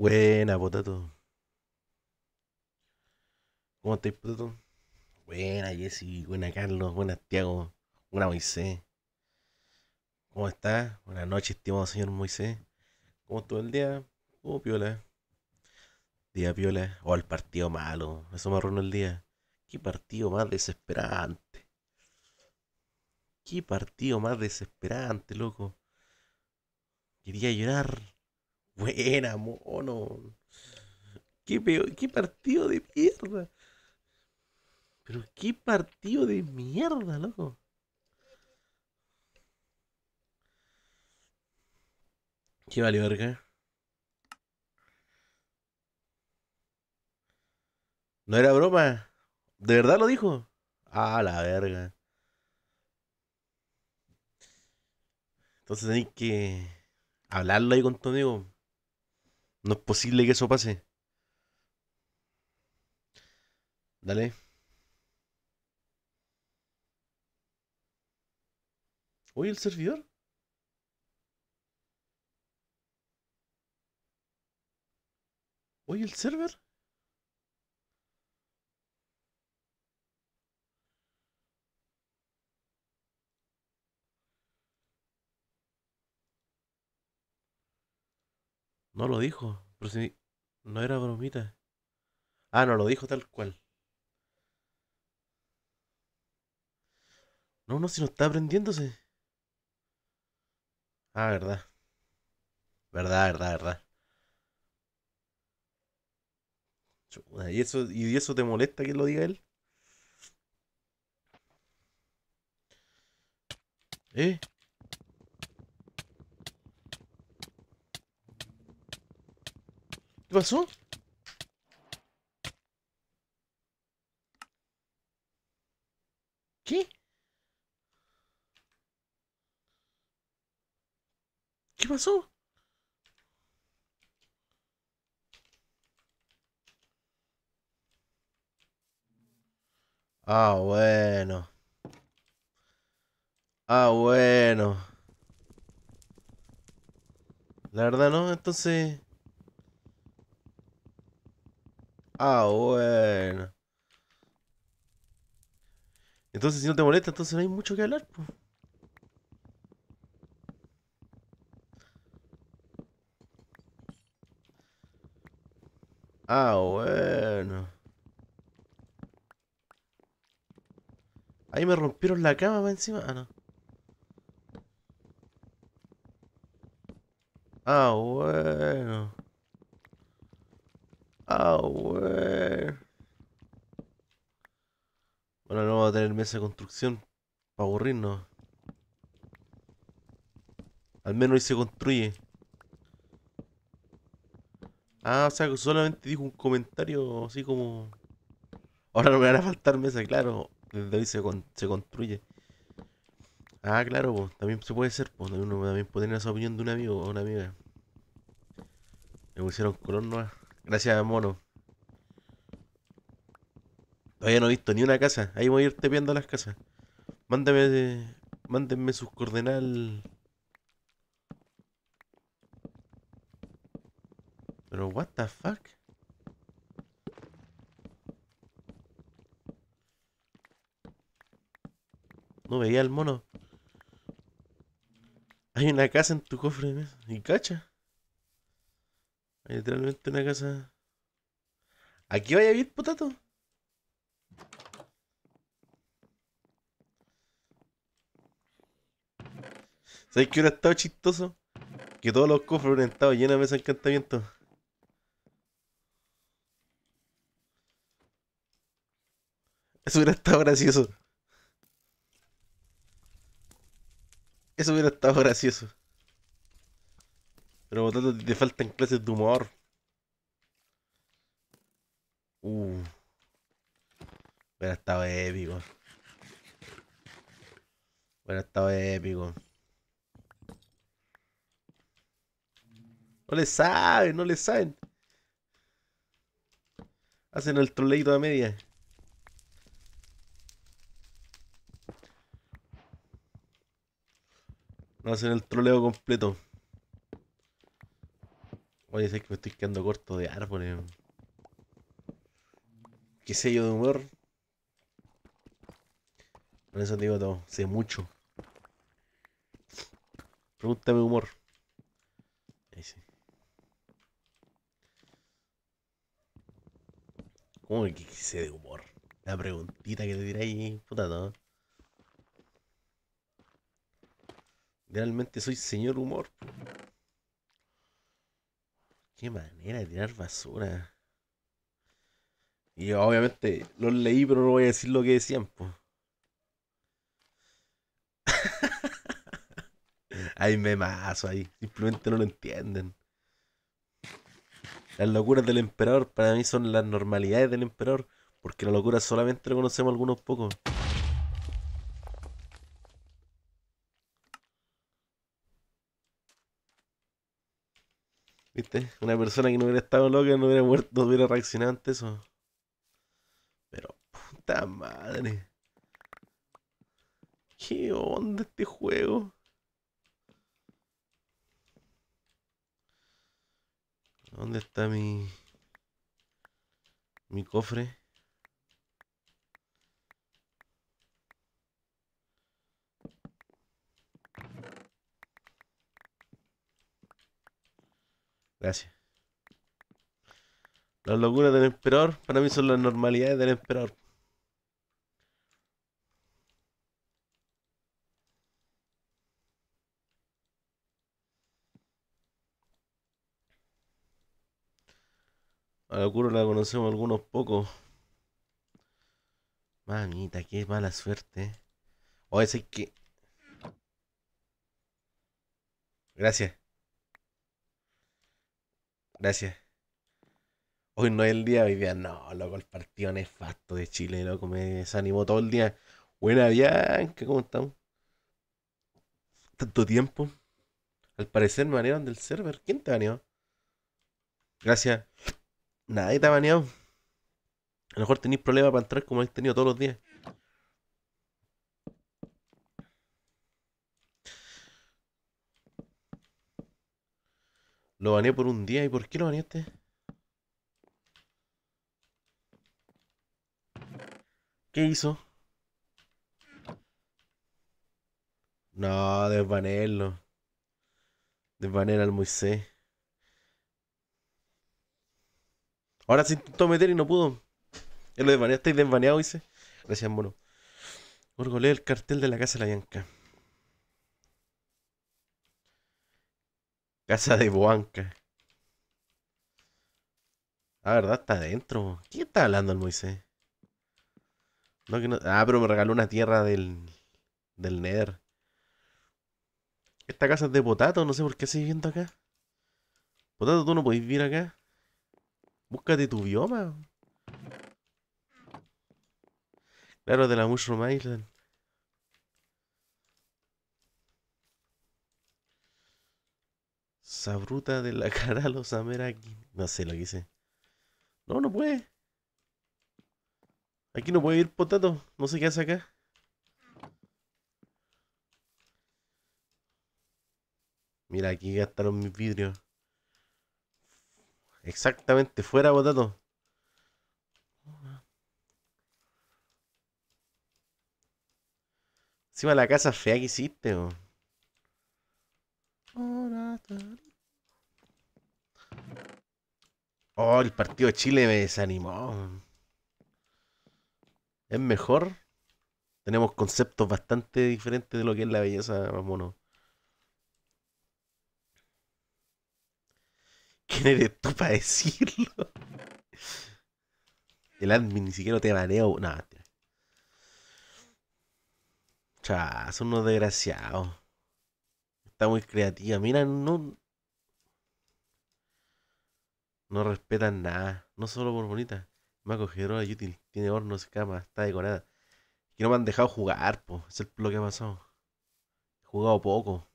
Buena, potato. ¿Cómo estáis, potato? Buena, Jessy. Buena, Carlos. Buena, Tiago. Buena, Moisés. ¿Cómo estás? Buenas noches, estimado señor Moisés. ¿Cómo estuvo el día? Oh, piola. Día piola. O oh, el partido malo. Eso me el día. Qué partido más desesperante. Qué partido más desesperante, loco. Quería llorar. Buena, mono. Qué, peor, qué partido de mierda. Pero qué partido de mierda, loco. ¿Qué valió, verga? No era broma. ¿De verdad lo dijo? Ah, la verga. Entonces hay que hablarlo ahí con tu amigo. No es posible que eso pase. Dale. Oye, el servidor. Oye, el server. No lo dijo, pero si no era bromita. Ah, no, lo dijo tal cual. No, no, si no está aprendiéndose. Ah, verdad. Verdad, verdad, verdad. ¿Y eso, ¿Y eso te molesta que lo diga él? ¿Eh? ¿Qué pasó? ¿Qué? ¿Qué pasó? Ah, bueno. Ah, bueno. La verdad no, entonces... Ah, bueno. Entonces, si no te molesta, entonces no hay mucho que hablar, Ah, bueno. Ahí me rompieron la cama encima. Ah, no. Ah, bueno. Ah, Bueno, no vamos a tener mesa de construcción para aburrirnos. Al menos ahí se construye. Ah, o sea, solamente dijo un comentario así como... Ahora no me van a faltar mesa, claro. Desde hoy se, construye. Ah, claro, también se puede ser. Pues, uno también puede tener esa opinión de un amigo o una amiga. Me pusieron color nomás. Gracias, mono. Todavía no he visto ni una casa. Ahí voy a ir tepeando las casas. Mándame, mándenme sus coordenadas. Pero what the fuck? No veía al mono. Hay una casa en tu cofre y cacha. Literalmente una casa. ¿Aquí vaya a vivir, potato? ¿Sabes que hubiera estado chistoso? Que todos los cofres hubieran estado llenos de mesa encantamiento. Eso hubiera estado gracioso. Eso hubiera estado gracioso. Pero botando te faltan clases de humor. Uh. pero estado épico. bueno estado épico. No le saben, no le saben. Hacen el troleito a media. No hacen el troleo completo. Oye, sé que me estoy quedando corto de árboles. ¿Qué sé yo de humor? por eso digo todo. Sé mucho. Pregúntame humor. Ahí sí. ¿Cómo que sé de humor? La preguntita que te ahí. puta, no. Realmente soy señor humor. Qué manera de tirar basura. Y obviamente lo leí, pero no voy a decir lo que decían, ay me memazo ahí, simplemente no lo entienden. Las locuras del emperador para mí son las normalidades del emperador, porque la locura solamente lo conocemos algunos pocos. Una persona que no hubiera estado loca, no hubiera muerto, hubiera reaccionado antes eso. Pero, puta madre. ¿Qué onda este juego? ¿Dónde está mi... Mi cofre? Gracias. Las locuras del emperador para mí son las normalidades del emperador. la locura la conocemos algunos pocos. Mamita, qué mala suerte. O ese que. Gracias. Gracias. Hoy no es el día, hoy día no, loco, el partido nefasto de Chile, loco, me desanimó todo el día. Buena Bianca, ¿cómo estamos? Tanto tiempo. Al parecer me banearon del server. ¿Quién te baneó? Gracias. Nadie te ha baneado. A lo mejor tenéis problemas para entrar como habéis tenido todos los días. Lo baneé por un día. ¿Y por qué lo baneaste? ¿Qué hizo? No, desbanearlo. Desbanear al Moisés. Ahora se intentó meter y no pudo. Él lo desbaneaste y desbaneado, dice. Gracias, mono. Orgolé el cartel de la Casa de la Bianca. Casa de Buanca. La verdad está adentro. ¿Quién está hablando el Moisés? que Ah, pero me regaló una tierra del, del Nether. Esta casa es de Potato, no sé por qué estoy viviendo acá. Potato, tú no podés vivir acá. Búscate tu bioma. Claro, de la Mushroom Island. Sabruta de la cara a los aquí No sé lo que hice. No, no puede. Aquí no puede ir potato. No sé qué hace acá. Mira, aquí gastaron mis vidrios. Exactamente, fuera potato. Encima la casa fea que hiciste, bro. Oh, el partido de Chile me desanimó. Es mejor. Tenemos conceptos bastante diferentes de lo que es la belleza, vámonos. ¿Quién eres tú para decirlo? El admin ni siquiera te baneo. Nada. son unos desgraciados. Está muy creativa. Mira, no. No respetan nada. No solo por bonita. ha cogido la útil. Tiene hornos, cama, está decorada. Que no me han dejado jugar, po. es lo que ha pasado. He jugado poco.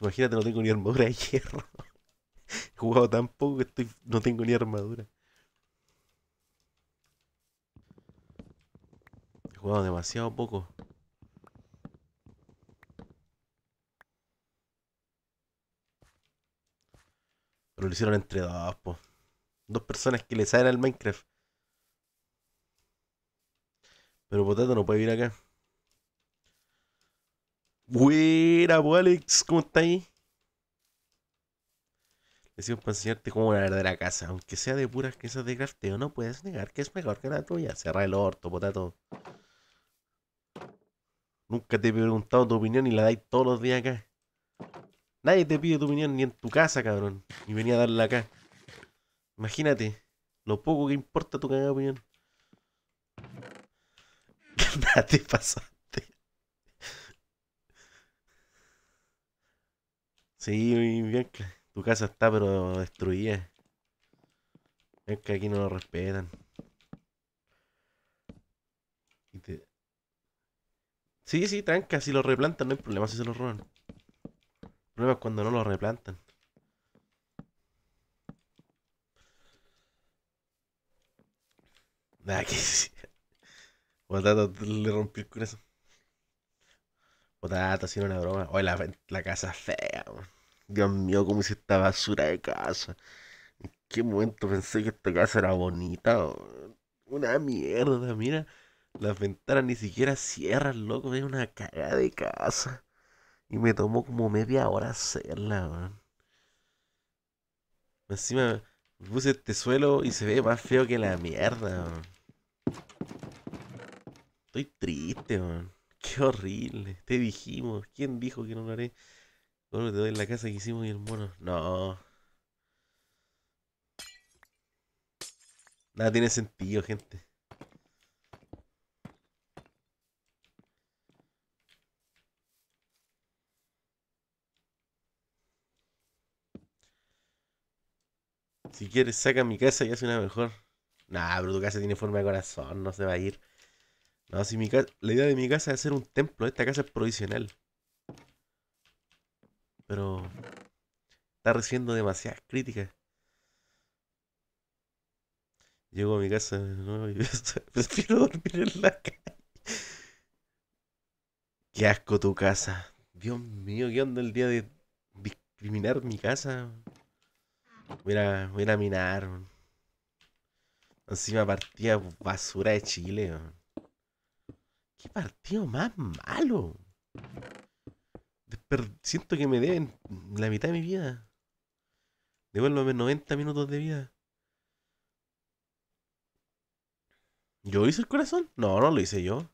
Imagínate, no tengo ni armadura de hierro. He jugado tan poco que estoy, no tengo ni armadura. He jugado demasiado poco. Pero lo hicieron entre dos, po. Dos personas que le saben al Minecraft. Pero Potato no puede ir acá. Buena, po, Alex. ¿Cómo está ahí? Decimos para enseñarte cómo la verdadera casa. Aunque sea de puras quesas de crafteo, no puedes negar que es mejor que la tuya. Cerra el orto, potato. Nunca te he preguntado tu opinión y la dais todos los días acá. Nadie te pide tu opinión ni en tu casa, cabrón. Y venía a darla acá. Imagínate lo poco que importa tu cagada opinión. Nada te pasaste. Sí, que Tu casa está pero destruida. Es que aquí no lo respetan. Sí, sí, tranca. Si lo replantan no hay problema si se lo roban problema es cuando no lo replantan. Nada que Botata, le rompí el corazón. Botata, pues, si una broma. Oye, la, la casa fea, Dios mío, cómo hice esta basura de casa. ¿En qué momento pensé que esta casa era bonita? Una mierda, mira. Las ventanas ni siquiera cierran, loco. Es una cagada de casa. Y me tomó como media hora hacerla, man. Encima me puse este suelo y se ve más feo que la mierda, weón. Estoy triste, man. Qué horrible. Te dijimos. ¿Quién dijo que no lo haré? Bueno, te doy la casa que hicimos y el mono. No. Nada tiene sentido, gente. Si quieres, saca mi casa y hace una mejor. Nah, pero tu casa tiene forma de corazón, no se va a ir. No, si mi La idea de mi casa es hacer un templo. Esta casa es provisional. Pero. Está recibiendo demasiadas críticas. Llego a mi casa nuevo y prefiero dormir en la calle. Qué asco tu casa. Dios mío, ¿qué onda el día de discriminar mi casa? Voy a, minar, Encima partida basura de Chile, Qué partido más malo. siento que me deben la mitad de mi vida. los 90 minutos de vida. ¿Yo hice el corazón? No, no lo hice yo.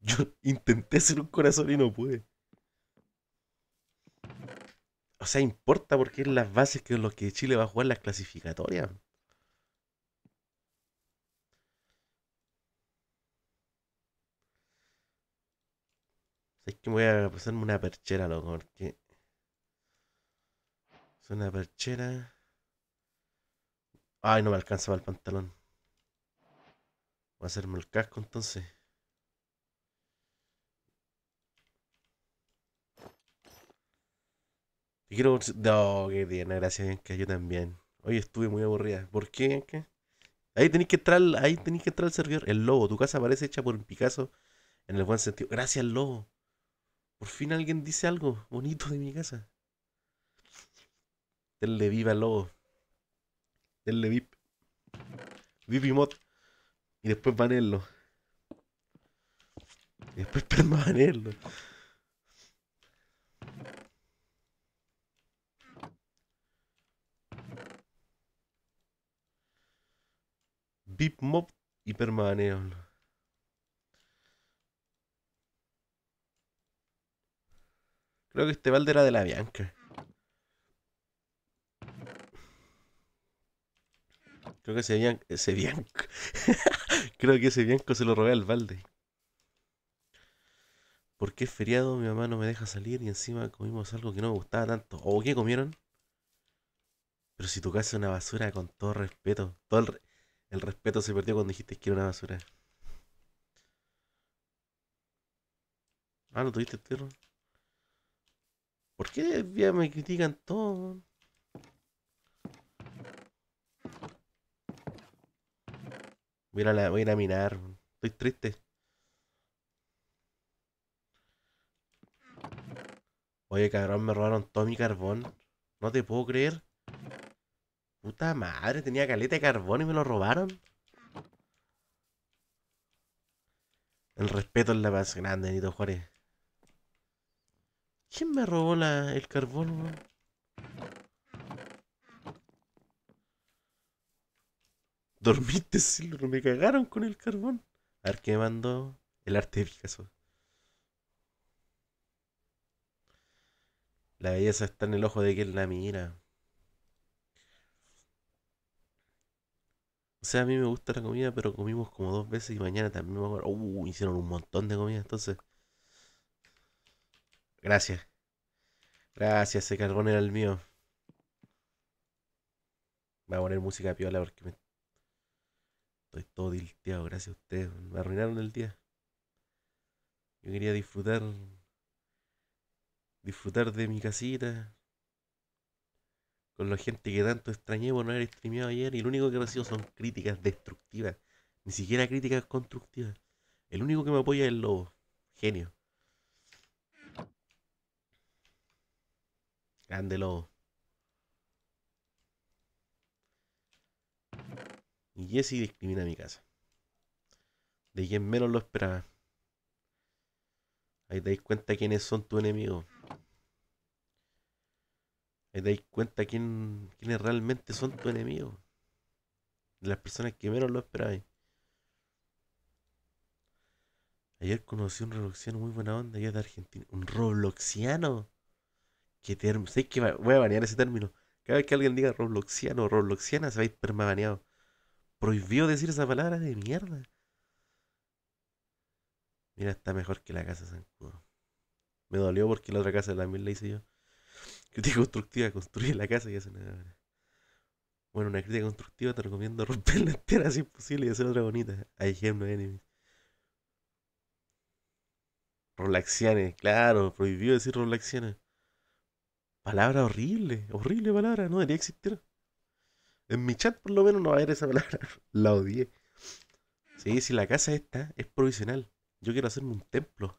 Yo intenté hacer un corazón y no pude. O sea, importa porque es las bases que lo que Chile va a jugar las clasificatorias. es que me voy a pasarme una perchera, loco, porque. Es una perchera. Ay, no me alcanza para el pantalón. Voy a hacerme el casco entonces. Te quiero. No, qué tierna, gracias, que yo también. Hoy estuve muy aburrida. ¿Por qué? ¿Qué? Ahí tenéis que entrar, ahí tenéis que entrar al servidor. El lobo, tu casa parece hecha por un Picasso en el buen sentido. Gracias, lobo. Por fin alguien dice algo bonito de mi casa. Denle viva lobo. Denle vip. Vip y mod. Y después vanerlo Y después Vanello. Bip y permaneo. Creo que este balde era de la Bianca. Creo que ese Bianco. Ese Bianco. Creo que ese Bianco se lo robé al balde. ¿Por qué feriado, mi mamá no me deja salir y encima comimos algo que no me gustaba tanto. ¿O qué comieron? Pero si tu casa es una basura, con todo respeto. Todo el respeto se perdió cuando dijiste que era una basura. Ah, lo tuviste tierra ¿Por qué me critican todo? Voy voy a ir a minar. Estoy triste. Oye, cabrón, me robaron todo mi carbón. No te puedo creer. Puta madre, tenía caleta de carbón y me lo robaron. El respeto es la más grande, Nito Juárez. ¿Quién me robó el carbón, Dormiste, Silvio me cagaron con el carbón. A ver qué me mandó el arte de Picasso. La belleza está en el ojo de quien la mira. O sea, a mí me gusta la comida, pero comimos como dos veces y mañana también me acuerdo. Uh, hicieron un montón de comida, entonces. Gracias. Gracias, ese carbón era el mío. Voy a poner música piola porque me... estoy todo dilteado. Gracias a ustedes. Me arruinaron el día. Yo quería disfrutar. Disfrutar de mi casita con la gente que tanto extrañé por no haber streameado ayer y lo único que recibo son críticas destructivas, ni siquiera críticas constructivas. El único que me apoya es el lobo, genio. Grande lobo. Y Jesse discrimina mi casa. De quien menos lo esperaba. Ahí te cuenta quiénes son tus enemigos. Ahí eh, dais cuenta quién, quiénes realmente son tu enemigo. Las personas que menos lo esperáis. Ayer conocí un robloxiano muy buena onda Ayer de Argentina. Un robloxiano. Qué término. Sé que voy a banear ese término. Cada vez que alguien diga robloxiano o robloxiana se va a ir baneado. Prohibió decir esa palabra de mierda. Mira, está mejor que la casa de San Me dolió porque la otra casa también la hice yo. Crítica constructiva, construye la casa y hace nada. Bueno, una crítica constructiva te recomiendo romperla entera si es posible y hacer otra bonita. Hay have no enemies. Rolaxianes, claro, prohibido decir Rolaxianes. Palabra horrible, horrible palabra, no debería existir. En mi chat por lo menos no va a haber esa palabra. La odié. Sí, si la casa esta es provisional. Yo quiero hacerme un templo.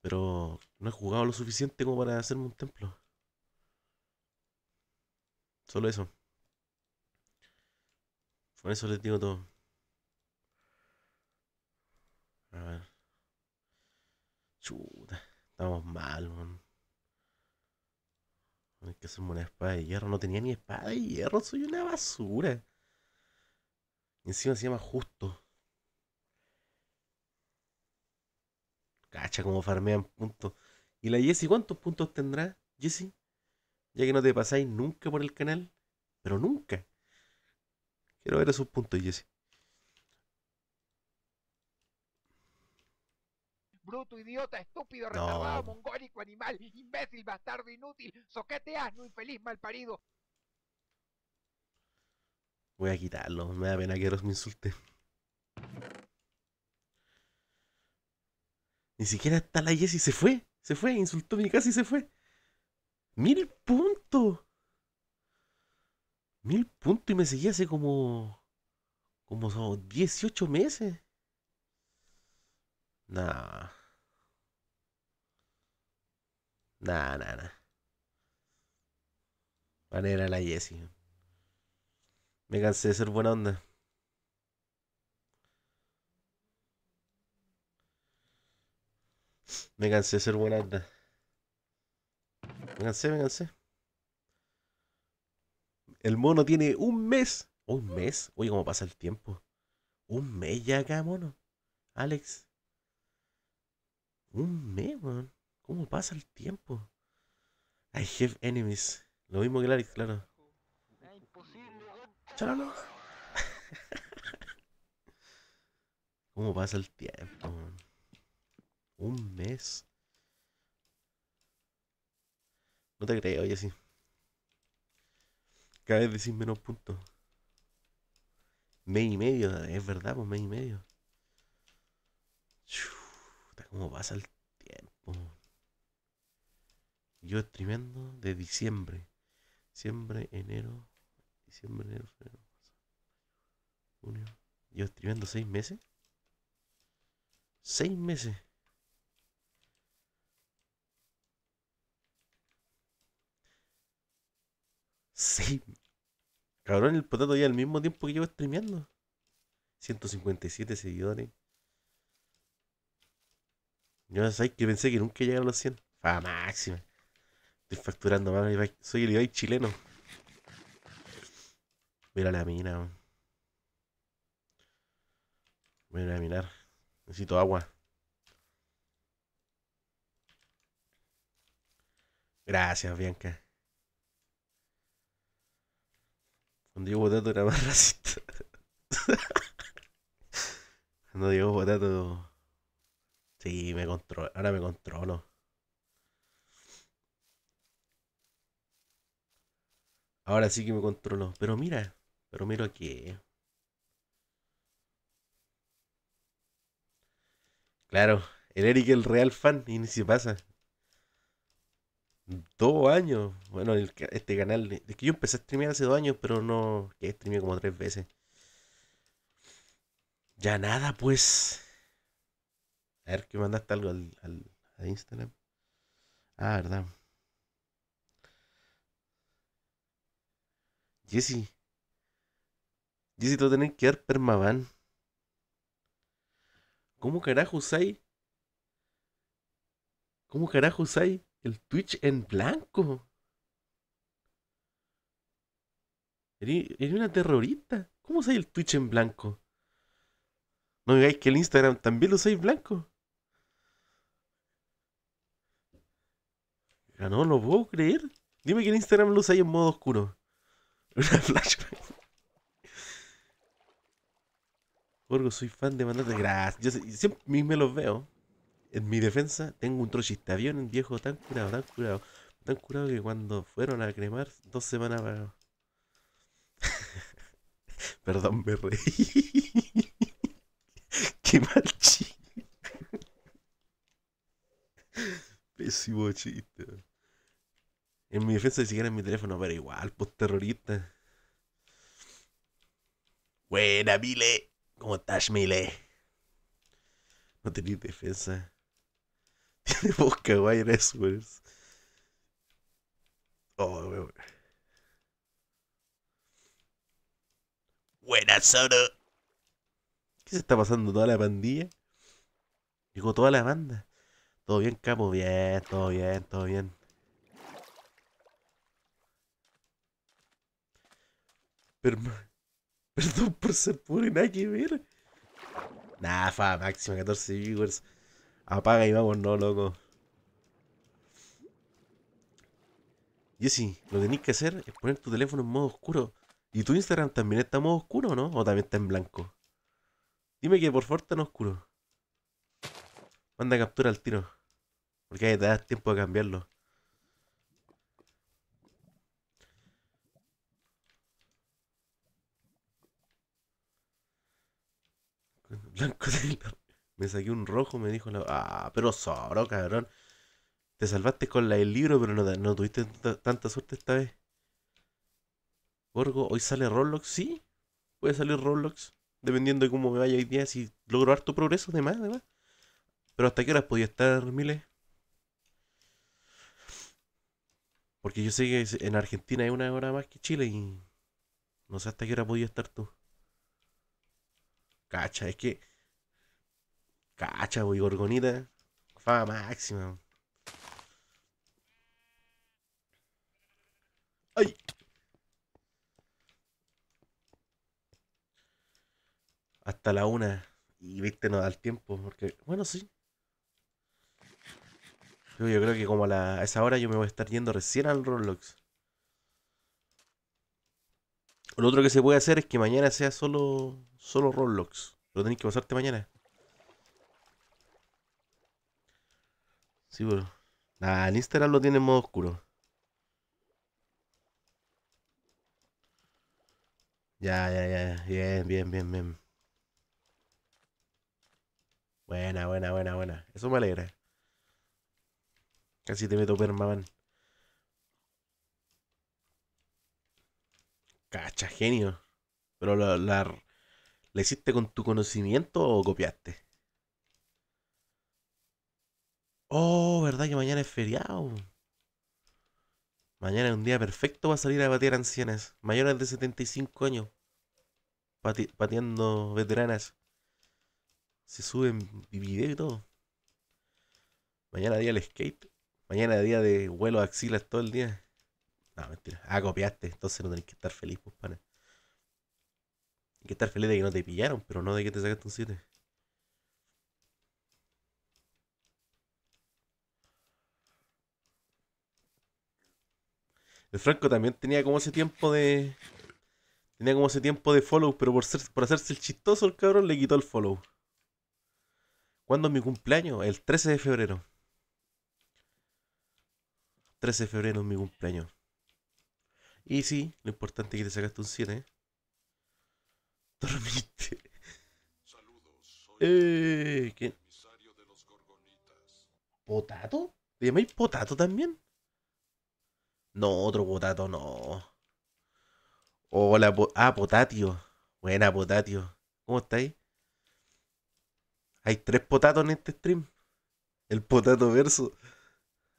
Pero no he jugado lo suficiente como para hacerme un templo. Solo eso. Con eso les digo todo. A ver. Chuta. Estamos mal, man. Hay que hacerme una espada de hierro. No tenía ni espada de hierro. Soy una basura. encima se llama justo. Cacha como farmean puntos. ¿Y la Jessie cuántos puntos tendrá? Jessie ya que no te pasáis nunca por el canal, pero nunca. Quiero ver esos puntos, Jesse. bruto, idiota, estúpido, no. mongólico, animal, imbécil, bastardo, inútil, soquete asno, infeliz, malparido. Voy a quitarlo, me da pena que los me insulte. Ni siquiera está la Jessie, se fue, se fue, insultó mi casa y se fue. Mil puntos. Mil puntos y me seguí hace como. como 18 meses. Nah. Nah, nah, nah. Manera la Jessie. Me cansé de ser buena onda. Me cansé de ser buena onda. Vénganse, vénganse. El mono tiene un mes. Un mes. Oye, cómo pasa el tiempo. Un mes ya acá, mono. Alex. Un mes, man ¿Cómo pasa el tiempo? I have enemies. Lo mismo que el Alex, claro. Chalo. ¿Cómo pasa el tiempo? Man? Un mes. No te creo, oye, sí. Cada vez decís menos puntos. Mes y medio, es verdad, pues mes y medio. Está como pasa el tiempo. Yo streameando de diciembre. Diciembre, enero. Diciembre, enero, febrero, junio. Yo streameando seis meses. Seis meses. Sí. Cabrón, el potato ya al mismo tiempo que llevo streameando. 157 seguidores. Yo que pensé que nunca Llegaría a los 100. Fa máxima. Estoy facturando Soy el Ibai chileno. Mira la mina. Voy a minar. Necesito agua. Gracias, Bianca. No digo Botato era más racista. No digo Botato. Sí, me controlo. Ahora me controlo. Ahora sí que me controlo. Pero mira, pero mira aquí. Claro, el Eric es el real fan y ni se pasa dos años. Bueno, este canal. Es que yo empecé a streamear hace dos años, pero no. Que streameado como tres veces. Ya nada, pues. A ver que mandaste algo al, Instagram. Ah, verdad. Jesse. Jesse, tú tenés que dar permaban. ¿Cómo carajo usáis? ¿Cómo carajo usáis el Twitch en blanco. Eres una terrorista. ¿Cómo usáis el Twitch en blanco? No digáis que el Instagram también lo usáis blanco. No lo puedo creer. Dime que el Instagram lo usáis en modo oscuro. Una flashback. soy fan de de Gracias. Yo siempre me los veo. En mi defensa, tengo un trochista avión viejo tan curado, tan curado, tan curado que cuando fueron a cremar, dos semanas para. Perdón, me reí. Qué mal chiste. Pésimo chiste. En mi defensa, ni siquiera en mi teléfono, pero igual, pues terrorista. Buena, Mile. ¿Cómo estás, Mile? No tenéis defensa. ¿Qué de Oh, güey, Buenas, solo ¿Qué se está pasando? ¿Toda la pandilla? Llegó toda la banda. Todo bien, capo. Bien, todo bien, todo bien. Perdón por ser pobre, nada que ver. Nah, fa, máximo 14 viewers. Apaga y vamos, no, loco. Jesse, lo tenéis que hacer es poner tu teléfono en modo oscuro. ¿Y tu Instagram también está en modo oscuro no? ¿O también está en blanco? Dime que por favor está en oscuro. Manda captura al tiro. Porque ahí te das tiempo de cambiarlo. Blanco de me saqué un rojo, me dijo la... Ah, pero sobro, cabrón. Te salvaste con la del libro, pero no, no tuviste tanta suerte esta vez. Gorgo, ¿hoy sale Roblox? Sí, puede salir Roblox. Dependiendo de cómo me vaya hoy día, si logro harto progreso, demás, demás. Pero ¿hasta qué hora podía estar, Miles? Porque yo sé que en Argentina hay una hora más que Chile y... No sé hasta qué hora podía estar tú. Cacha, es que Cacha, güey, Gorgonita. Fama máxima. ¡Ay! Hasta la una. Y viste, no da el tiempo. Porque, bueno, sí. Yo, creo que como a, la, esa hora yo me voy a estar yendo recién al Roblox. Lo otro que se puede hacer es que mañana sea solo, solo Roblox. Lo tenéis que pasarte mañana. Sí, bueno. Ah, el Instagram lo tiene en modo oscuro. Ya, ya, ya. Bien, bien, bien, bien. Buena, buena, buena, buena. Eso me alegra. Casi te meto man. Cacha, genio. Pero la, la, ¿la hiciste con tu conocimiento o copiaste? Oh, verdad que mañana es feriado. Mañana es un día perfecto para salir a patear ancianas, mayores de 75 años, pateando veteranas. Se suben video y todo. Mañana día del skate. Mañana día de vuelo a axilas todo el día. No, mentira. Ah, copiaste. Entonces no tenés que estar feliz, pues, pana. Hay que estar feliz de que no te pillaron, pero no de que te sacaste un 7. El Franco también tenía como ese tiempo de. Tenía como ese tiempo de follow, pero por, por hacerse el chistoso el cabrón le quitó el follow. ¿Cuándo es mi cumpleaños? El 13 de febrero. 13 de febrero es mi cumpleaños. Y sí, lo importante es que te sacaste un 7. ¿eh? Dormiste. Saludos, soy eh, ¿qué? De los ¿Potato? ¿Te llamáis Potato también? No, otro potato, no. Hola, ah, potatio. Buena, potatio. ¿Cómo estáis? Hay tres potatos en este stream. El potato verso.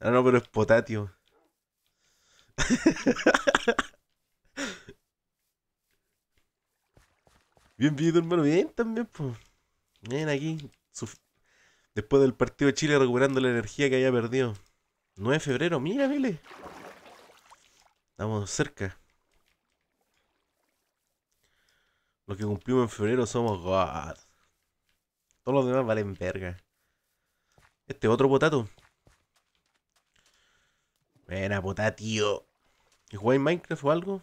Ah, no, pero es potatio. Bienvenido, hermano. Bien, también, pues. Bien, aquí. Después del partido de Chile recuperando la energía que había perdido. 9 de febrero, mira, Vile. Estamos cerca. Lo que cumplimos en febrero somos God. Todos los demás valen verga. Este otro potato. Buena tío ¿Y en Minecraft o algo?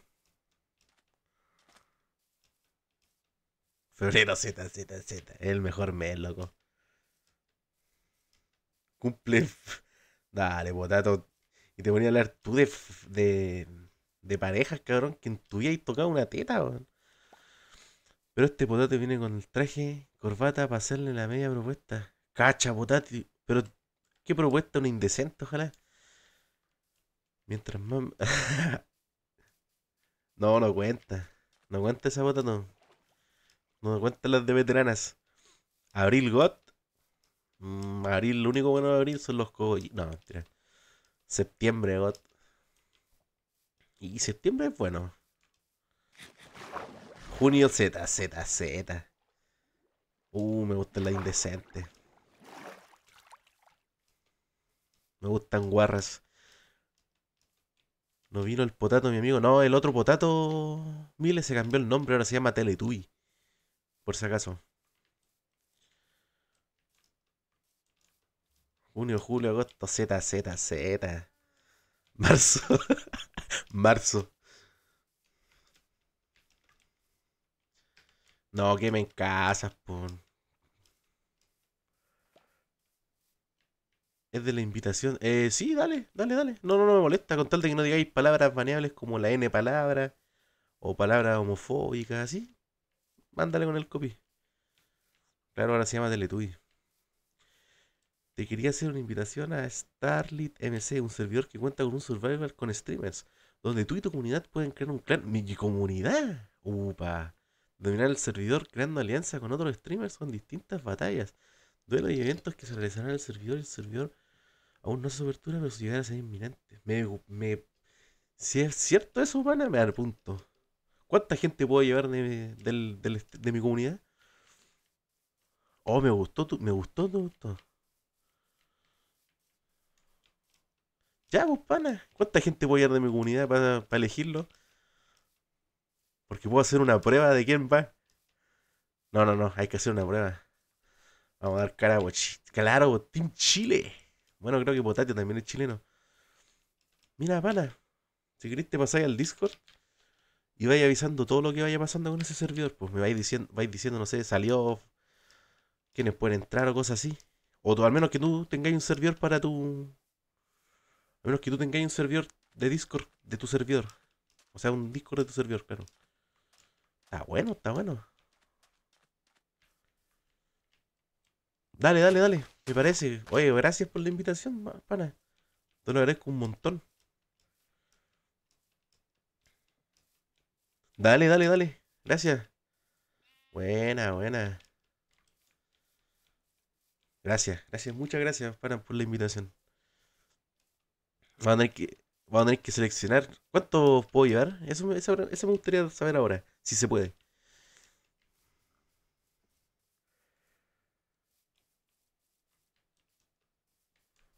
Febrero Z, Z, Z. El mejor mes, loco. Cumple. Dale, potato. Y te voy a hablar tú de, de, de parejas, cabrón, que en tu vida tocado una teta, Pero este potate viene con el traje, corbata, para hacerle la media propuesta. Cacha, potate. Pero, ¿qué propuesta? Un indecente, ojalá. Mientras más... no, no cuenta. No cuenta esa bota, no. No cuenta las de veteranas. Abril Got. Mm, abril, lo único bueno de abril son los cogollitos. No, mentira. Septiembre Got. Y septiembre es bueno. Junio Z, Z, Z. Uh, me gusta las indecentes. Me gustan guarras. No vino el potato, mi amigo. No, el otro potato. Miles se cambió el nombre, ahora se llama Teletui. Por si acaso. Junio, julio, agosto, Z, Z, Z. Marzo. Marzo. No, en casas, por. Es de la invitación. Eh, sí, dale, dale, dale. No, no, no me molesta, con tal de que no digáis palabras baneables como la N palabra o palabras homofóbicas, así. Mándale con el copy. Claro, ahora se llama Teletubbies te quería hacer una invitación a Starlit MC, un servidor que cuenta con un survival con streamers, donde tú y tu comunidad pueden crear un clan. ¡Mi comunidad! ¡Upa! Dominar el servidor creando alianzas con otros streamers con distintas batallas, duelos y eventos que se realizarán en el servidor el servidor aún no se apertura, pero su llegada será inminente. Me, me, si es cierto eso, van a me dar punto. ¿Cuánta gente puedo llevar de, mi comunidad? Oh, me gustó, tu, me gustó, me gustó. Ya, pues, pana. ¿Cuánta gente voy a ir de mi comunidad para, elegirlo? Porque puedo hacer una prueba de quién va. No, no, no, hay que hacer una prueba. Vamos a dar cara Claro, Team Chile. Bueno, creo que Potatio también es chileno. Mira, pana. Si querés te pasáis al Discord y vais avisando todo lo que vaya pasando con ese servidor. Pues me vais diciendo, vais diciendo, no sé, salió Quiénes pueden entrar o cosas así. O al menos que tú tengáis un servidor para tu a menos que tú tengas un servidor de Discord de tu servidor. O sea, un Discord de tu servidor, claro. Está bueno, está bueno. Dale, dale, dale. Me parece. Oye, gracias por la invitación, pana. Te lo agradezco un montón. Dale, dale, dale. Gracias. Buena, buena. Gracias, gracias, muchas gracias, pana, por la invitación. Va a tener que, seleccionar. ¿Cuántos puedo llevar? Eso, me gustaría saber ahora, si se puede.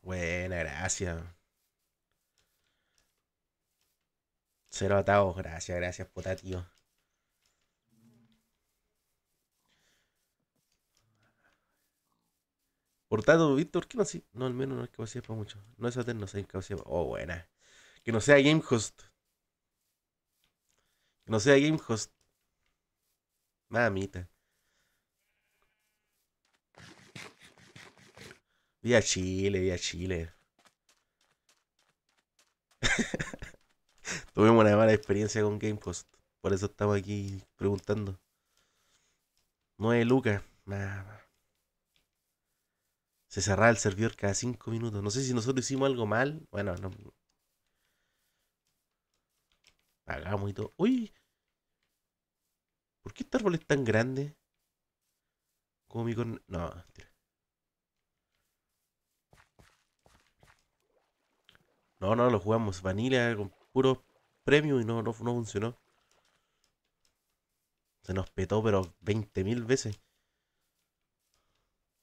Buena, gracias. Cero atados, gracias, gracias, puta, tío. Hurtado, Víctor, ¿qué no así? No, al menos no es que vacía para mucho. No es hacer, no sé, para para... Oh, buena. Que no sea Gamehost. Que no sea Gamehost. Mamita. Vía Chile, vía Chile. Tuvimos una mala experiencia con Gamehost. Por eso estamos aquí preguntando. No es lucas. Nada se cerraba el servidor cada 5 minutos. No sé si nosotros hicimos algo mal. Bueno, no. Pagamos y todo. ¡Uy! ¿Por qué este árbol es tan grande? Como mi No, No, no, lo jugamos vanilla con puro premio y no, no, no funcionó. Se nos petó, pero 20.000 veces.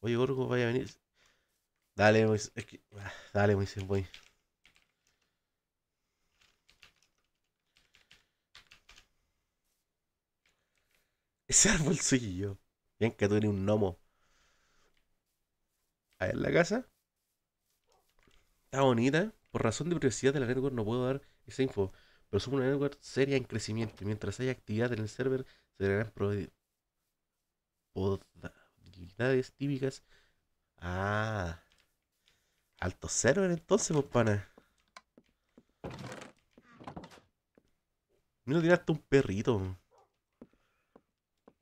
Oye, Gorgo, vaya a venir. Dale, Moisés. Pues, ah, dale, Moisés, pues, voy. Ese árbol soy yo. Bien que tú eres un gnomo. Ahí ver, la casa. Está bonita. Por razón de privacidad de la network no puedo dar esa info. Pero somos una network seria en crecimiento. Mientras haya actividad en el server, se darán probabilidades típicas. Ah. Alto server entonces, pues pana. Mira, tiraste un perrito.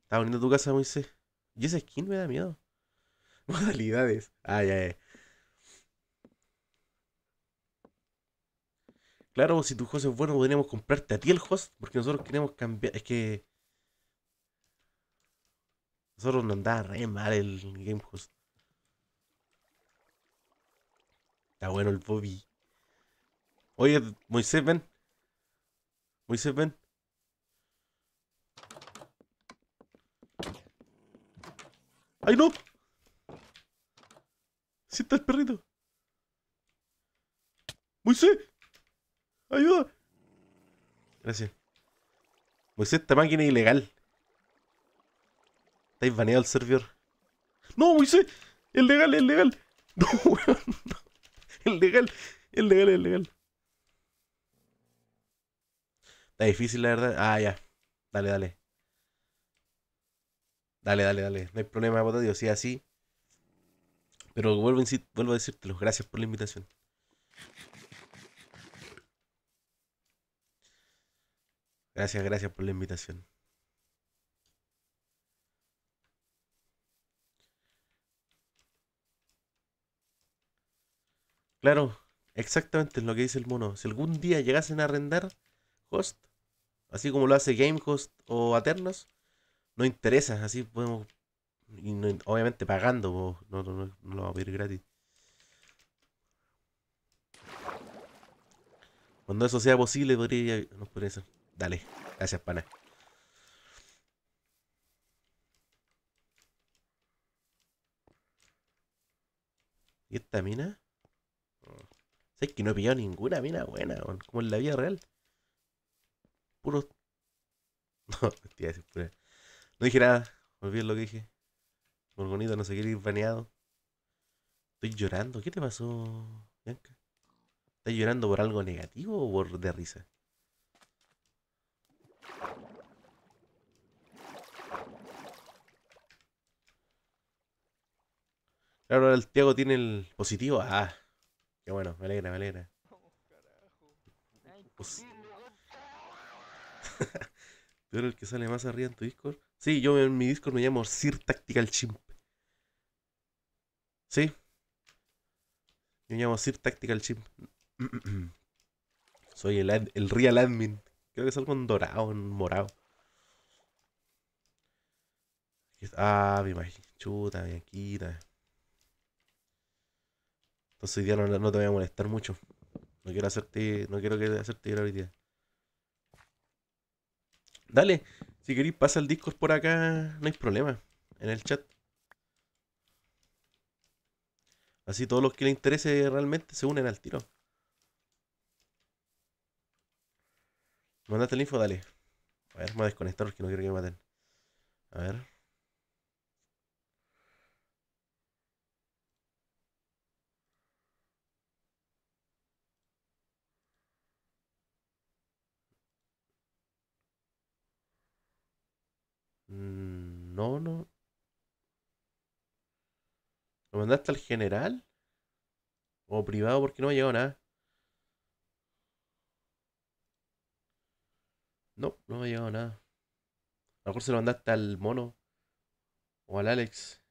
Está a tu casa, Moise. Y esa skin me da miedo. Modalidades. Ah, ya, ya. Claro, pues, si tu host es bueno, podríamos comprarte a ti el host, porque nosotros queremos cambiar. Es que. Nosotros nos andaba re mal el game host. Está bueno el Bobby. Oye, Moisés, ven. Moisés, ven. ¡Ay, no! ¿si está el perrito! ¡Moisés! ¡Ayuda! Gracias. Moisés, esta máquina es ilegal. Estáis baneado el servidor. ¡No, Moisés! ¡Es legal, es legal! ¡No, weón! No. El legal, el legal, el legal. Está difícil, la verdad. Ah, ya. Dale, dale. Dale, dale, dale. No hay problema, Dios, Sí, así. Pero vuelvo, vuelvo a decírtelo. Gracias por la invitación. Gracias, gracias por la invitación. Claro, exactamente es lo que dice el mono. Si algún día llegasen a arrendar host, así como lo hace GameHost o Aternos, no interesa, así podemos, obviamente pagando, no, lo vamos a pedir gratis. Cuando eso sea posible, podría no podría Dale, gracias, pana. ¿Y esta mina? Sé que no he pillado ninguna mina buena, como en la vida real. Puro. No, mentira, es pura. No dije nada, olvidé lo que dije. bonito no seguir ir baneado. Estoy llorando, ¿qué te pasó, Bianca? ¿Estás llorando por algo negativo o por de risa? Claro, el Tiago tiene el positivo. Ah, Qué bueno, me alegra, me alegra. ¿Tú eres el que sale más arriba en tu Discord? Sí, yo en mi Discord me llamo Sir Tactical Chimp. ¿Sí? Yo me llamo Sir Tactical Chimp. Soy el, el real admin. Creo que salgo en dorado, en morado. Ah, mi magia. Chuta, mi aquí. Entonces hoy día no, te voy a molestar mucho. No quiero hacerte, no quiero que hacerte Dale, si queréis pasa el disco por acá, no hay problema. En el chat. Así todos los que le interese realmente se unen al tiro. ¿Mandaste el info? Dale. A ver, me voy a desconectar porque no quiero que me maten. A ver. Mm, no, no. ¿Lo mandaste al general? ¿O privado? Porque no me llegó nada. No, no me llegado nada. A lo mejor se lo mandaste al mono. O al Alex.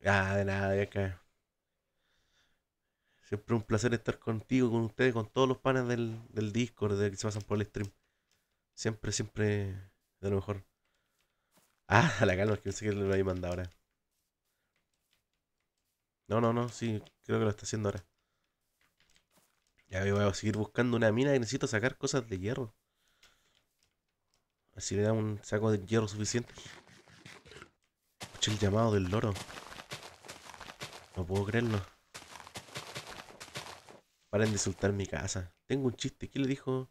Ya ah, de nada, ya que. Siempre un placer estar contigo, con ustedes, con todos los panes del, del Discord que se pasan por el stream. Siempre, siempre de lo mejor. Ah, la calma, que pensé que lo había mandado ahora. No, no, no, sí, creo que lo está haciendo ahora. Ya voy a seguir buscando una mina y necesito sacar cosas de hierro. Así si le da un saco de hierro suficiente. Escuché el llamado del loro. No puedo creerlo. Paren de insultar mi casa. Tengo un chiste. ¿Qué le dijo?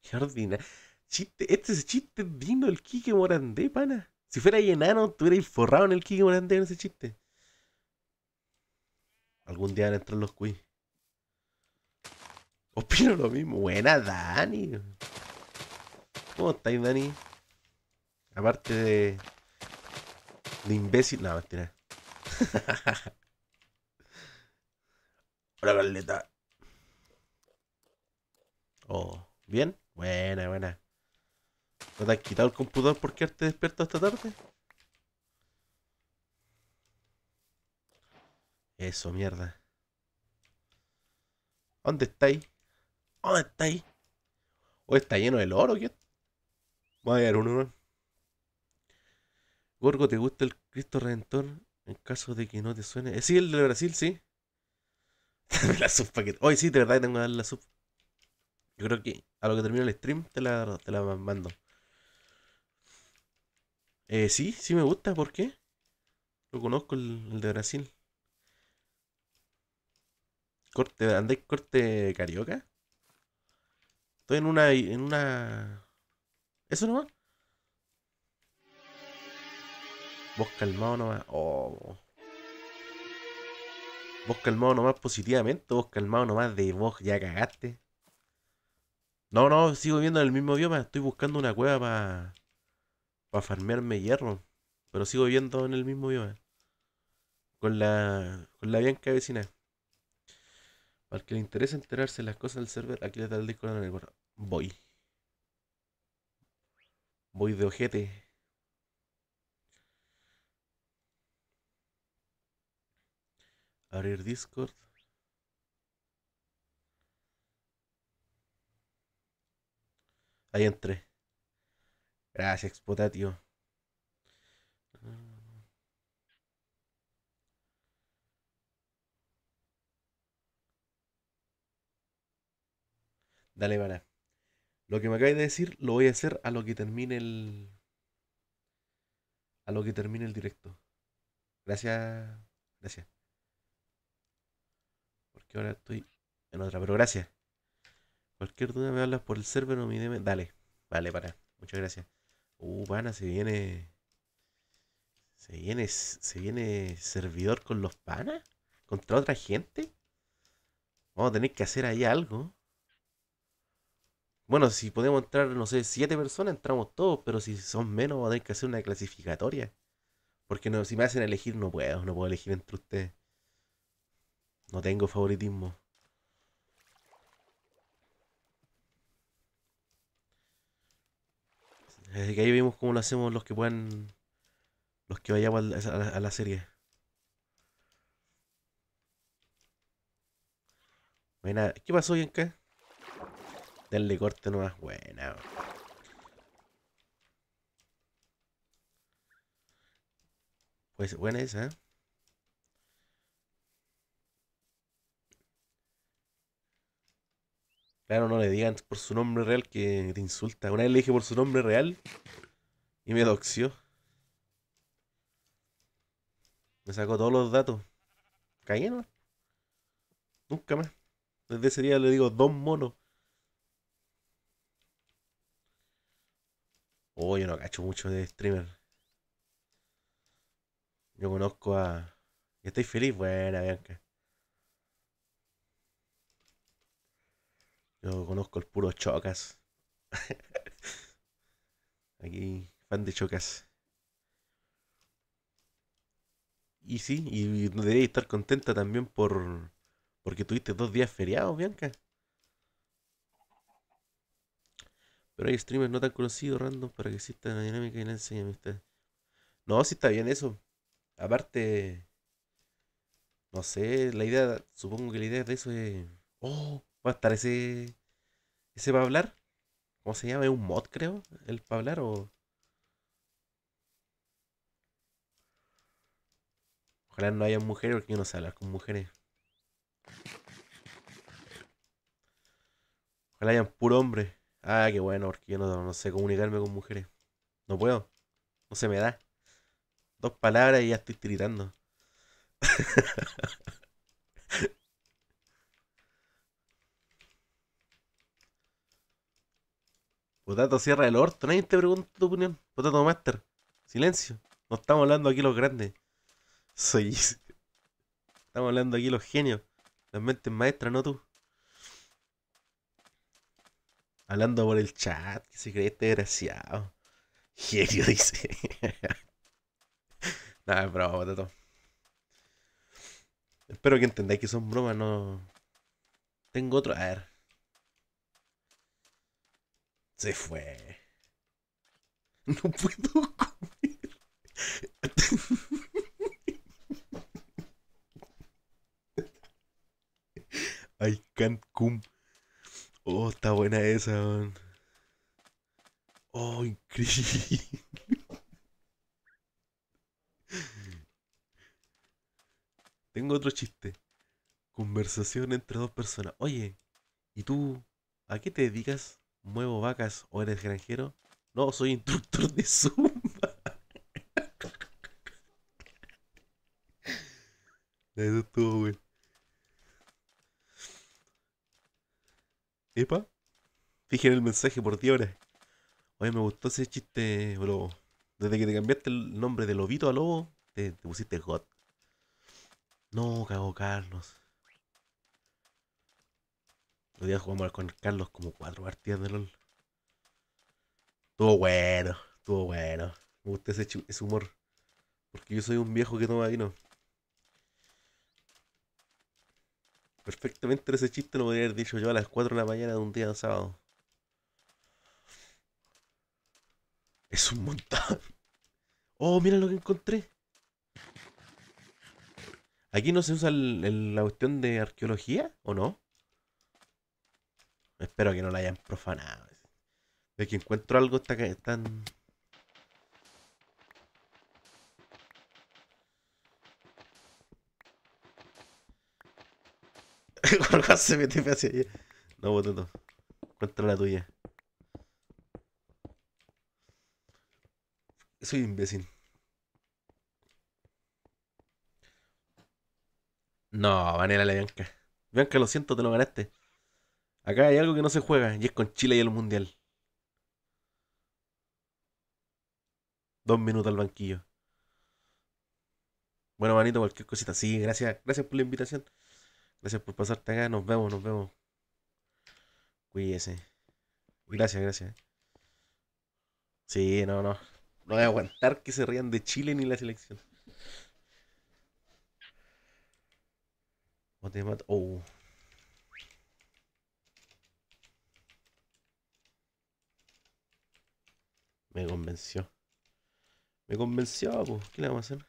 Qué ordina. Chiste, este es chiste digno del Kike Morandé, pana. Si fuera enano, estuvierais forrado en el Kike Morandé en ese chiste. Algún día van a entrar los cuis. Opino lo mismo. Buena, Dani. ¿Cómo estáis, Dani? Aparte de... De imbécil... No, mentira. Hola, Carleta. Oh, ¿bien? Buena, buena. ¿No te has quitado el computador por quedarte despierto esta tarde? Eso, mierda. ¿Dónde estáis? ¿Dónde ahí? ¿O está lleno de oro? ¿Qué? Voy a ver uno, Gorgo, ¿te gusta el Cristo Redentor? En caso de que no te suene. Eh, sí, el de Brasil, sí. la sub Hoy sí, de verdad que tengo que dar la sub. Yo creo que a lo que termine el stream te la, mando. Eh, sí, sí me gusta, ¿por qué? Lo conozco el, de Brasil. Corte, andáis corte carioca. Estoy en una. en una. Eso nomás. Vos calmado nomás. Oh. Vos calmado nomás positivamente, vos calmado nomás de vos ya cagaste. No, no, sigo viendo en el mismo idioma. Estoy buscando una cueva para pa farmearme hierro. Pero sigo viendo en el mismo idioma. Con la, con la bianca vecina. Para el que le interese enterarse las cosas del server, aquí le da el disco en el Voy. Voy de ojete. Abrir Discord. Ahí entré. Gracias, expotatio. Dale, vale Lo que me acabé de decir lo voy a hacer a lo que termine el. A lo que termine el directo. Gracias. Gracias. Que ahora estoy en otra. Pero gracias. Cualquier duda me hablas por el server o mi DM. Dale, vale, para. Muchas gracias. Uh, pana, se viene. Se viene. Se viene servidor con los panas. Contra otra gente. Vamos a tener que hacer ahí algo. Bueno, si podemos entrar, no sé, siete personas, entramos todos, pero si son menos, vamos a tener que hacer una clasificatoria. Porque no, si me hacen elegir, no puedo, no puedo elegir entre ustedes. No tengo favoritismo. Desde que ahí vimos cómo lo hacemos los que puedan. Los que vayamos a la, serie. Buena. ¿Qué pasó, ¿Qué? Denle corte No nomás. Buena. Pues buena esa, ¿eh? Claro, no le digan por su nombre real que te insulta. Una vez le dije por su nombre real y me doxió. Me sacó todos los datos. Caí, ¿no? Nunca más. Desde ese día le digo dos monos. Oh, yo no cacho mucho de streamer. Yo conozco a. Estoy feliz? Buena, que... Yo conozco el puro Chocas. Aquí, fan de Chocas. Y sí, y debería estar contenta también por porque tuviste dos días feriados, Bianca. Pero hay streamers no tan conocidos, random, para que exista la dinámica y enseñen ustedes. No, sí está bien eso. Aparte, no sé, la idea, supongo que la idea de eso es... Oh, Va a estar ese. Ese a hablar. ¿Cómo se llama? ¿Es un mod, creo? ¿El para hablar o.? Ojalá no haya mujeres porque yo no sé hablar con mujeres. Ojalá hayan puro hombre. Ah, qué bueno, porque yo no, sé comunicarme con mujeres. No puedo. No se me da. Dos palabras y ya estoy tiritando. Potato cierra el orto. Nadie te pregunta tu opinión. Potato Master. Silencio. No estamos hablando aquí los grandes. Soy. Estamos hablando aquí los genios. Las mentes maestras, no tú. Hablando por el chat. Que se cree este desgraciado. Genio, dice. Nada, es broma, Potato. Espero que entendáis que son bromas, no. Tengo otro. A ver. Se fue. No puedo comer. ¡Ay, can't Oh, está buena esa, Oh, increíble. Tengo otro chiste. Conversación entre dos personas. Oye, ¿y tú a qué te dedicas? muevo vacas o eres granjero? No, soy instructor de zumba. Eso estuvo, güey. Epa, fíjense el mensaje por ti ahora. Oye, me gustó ese chiste, bro. Desde que te cambiaste el nombre de lobito a lobo, te, pusiste hot. No, cago Carlos. Los días jugamos con Carlos como cuatro partidas de LOL. Estuvo bueno, estuvo bueno. Me gusta ese, humor. Porque yo soy un viejo que toma vino. Perfectamente ese chiste lo podría haber dicho yo a las 4 de la mañana de un día de sábado. Es un montón. Oh, mira lo que encontré. Aquí no se usa la cuestión de arqueología, ¿o no? Espero que no la hayan profanado. De que encuentro algo está tan. se mete hacia allá. No, botando. Pues, Encuentra la tuya. Soy imbécil. No, a la Bianca. Bianca, lo siento, te lo ganaste. Acá hay algo que no se juega y es con Chile y el Mundial. Dos minutos al banquillo. Bueno, manito, cualquier cosita. Sí, gracias, gracias por la invitación. Gracias por pasarte acá. Nos vemos, nos vemos. Cuídese. Gracias, gracias. Sí, no, no. No voy a aguantar que se rían de Chile ni la selección. Oh. Me convenció. Me convenció, ¿Qué le vamos a hacer?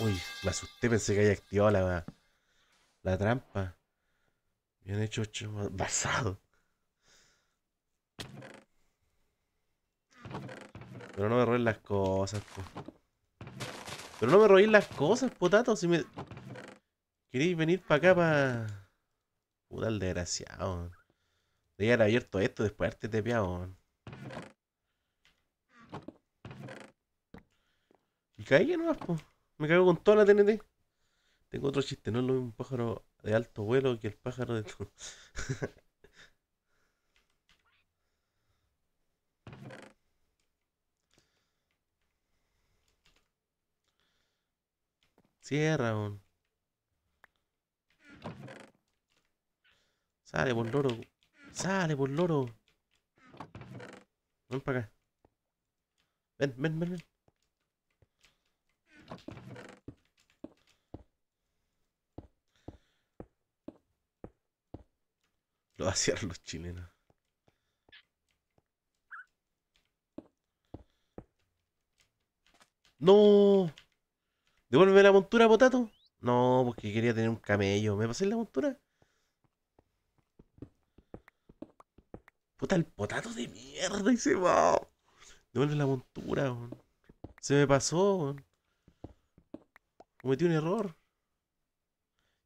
Uy, me asusté, pensé que había activado la, la trampa. Bien hecho, basado. Pero no me las cosas, pero no me robéis las cosas, potato. Si me... Queréis venir para acá para... Puta el desgraciado. Debería haber abierto esto después de haberte tepeado. Y caí nomás, po. Me cago con toda la TNT. Tengo otro chiste, no es lo mismo un pájaro de alto vuelo que el pájaro de... Cierra, Sale por loro. Sale por loro. Ven para acá. Ven, ven, ven, ven. Lo hacer los chilenos. No. Devuelve la montura, potato. No, porque quería tener un camello. ¿Me pasé la montura? Puta, el potato de mierda y se va. Devuelve la montura, weón. Se me pasó, weón. Cometí un error.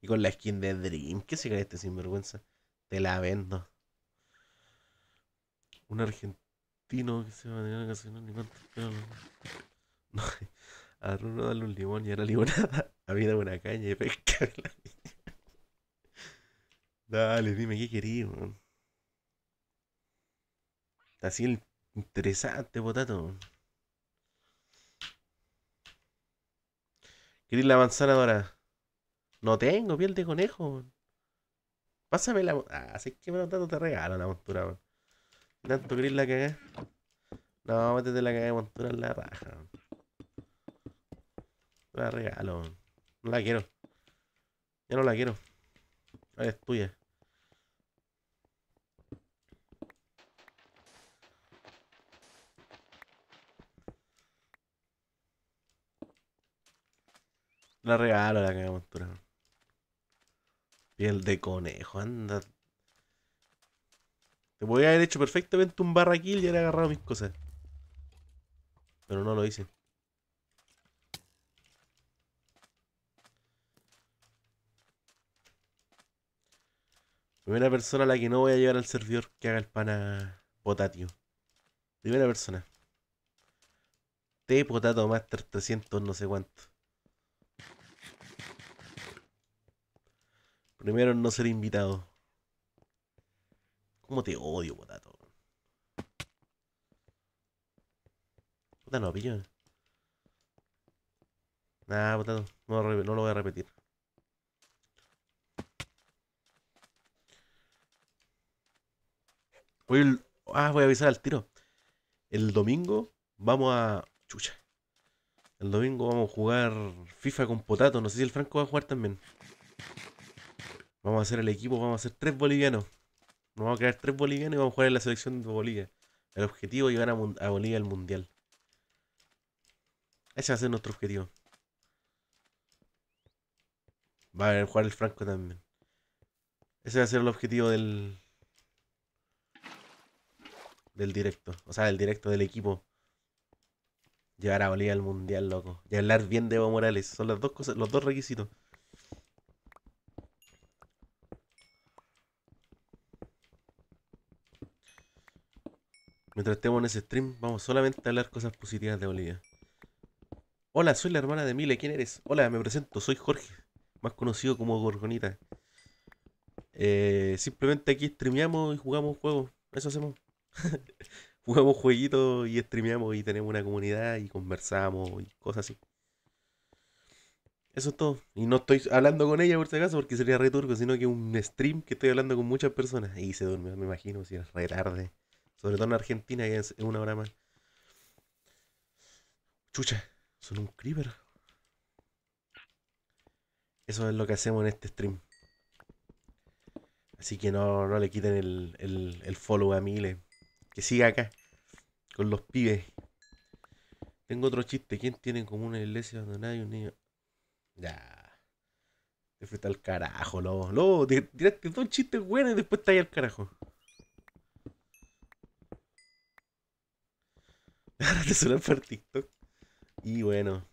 Y con la skin de Dream, ¿qué se cree este sinvergüenza? Te la vendo. Un argentino que se va a tener que hacer ni cuánto. No, agarró uno, darle un limón y era limonada. Había una caña y pesca. Dale, dime qué querías, man. Así el interesante, potato. ¿Querés la manzana ahora? No tengo piel de conejo, Pásame la. Ah, así que me tanto te regalo la montura, man. Tanto querés la cagada. No, métete la cagada de montura en la raja, la regalo. No la quiero. Ya no la quiero. Ahora es tuya. La regalo la tura Piel de conejo, anda. Te voy a haber hecho perfectamente un barraquil y haber agarrado mis cosas. Pero no lo hice. Primera persona a la que no voy a llevar al servidor que haga el pana potatio. Primera persona. T potato master 300 no sé cuánto. Primero no ser invitado. ¿Cómo te odio, potato? Puta no, pillo. Nah, potato. no lo voy a repetir. Voy, ah, voy a avisar al tiro. El domingo vamos a. Chucha. El domingo vamos a jugar FIFA con Potato. No sé si el Franco va a jugar también. Vamos a hacer el equipo, vamos a hacer tres bolivianos. Nos vamos a crear tres bolivianos y vamos a jugar en la selección de Bolivia. El objetivo es llegar a, a Bolivia al Mundial. Ese va a ser nuestro objetivo. Va a jugar el Franco también. Ese va a ser el objetivo del, del directo, o sea, del directo del equipo. Llevar a Bolivia al mundial, loco. Y hablar bien de Evo Morales. Son las dos cosas, los dos requisitos. Mientras estemos en ese stream, vamos solamente a hablar cosas positivas de Bolivia. Hola, soy la hermana de Mile. ¿Quién eres? Hola, me presento. Soy Jorge, más conocido como Gorgonita. Eh, simplemente aquí streameamos y jugamos juegos. Eso hacemos. Jugamos jueguitos y streameamos y tenemos una comunidad y conversamos y cosas así. Eso es todo. Y no estoy hablando con ella por si acaso porque sería re returco, sino que un stream que estoy hablando con muchas personas. Y se duerme, me imagino, si es re tarde. Sobre todo en Argentina, que es una hora más. Chucha, son un creeper. Eso es lo que hacemos en este stream. Así que no, le quiten el, el, follow a miles que siga acá con los pibes. Tengo otro chiste. ¿Quién tiene como una iglesia donde nadie un niño? Ya. Te está el carajo, lobo. Lobo, tiraste dos chistes buenos y después está ahí al carajo. Ahora te suena para TikTok. Y bueno.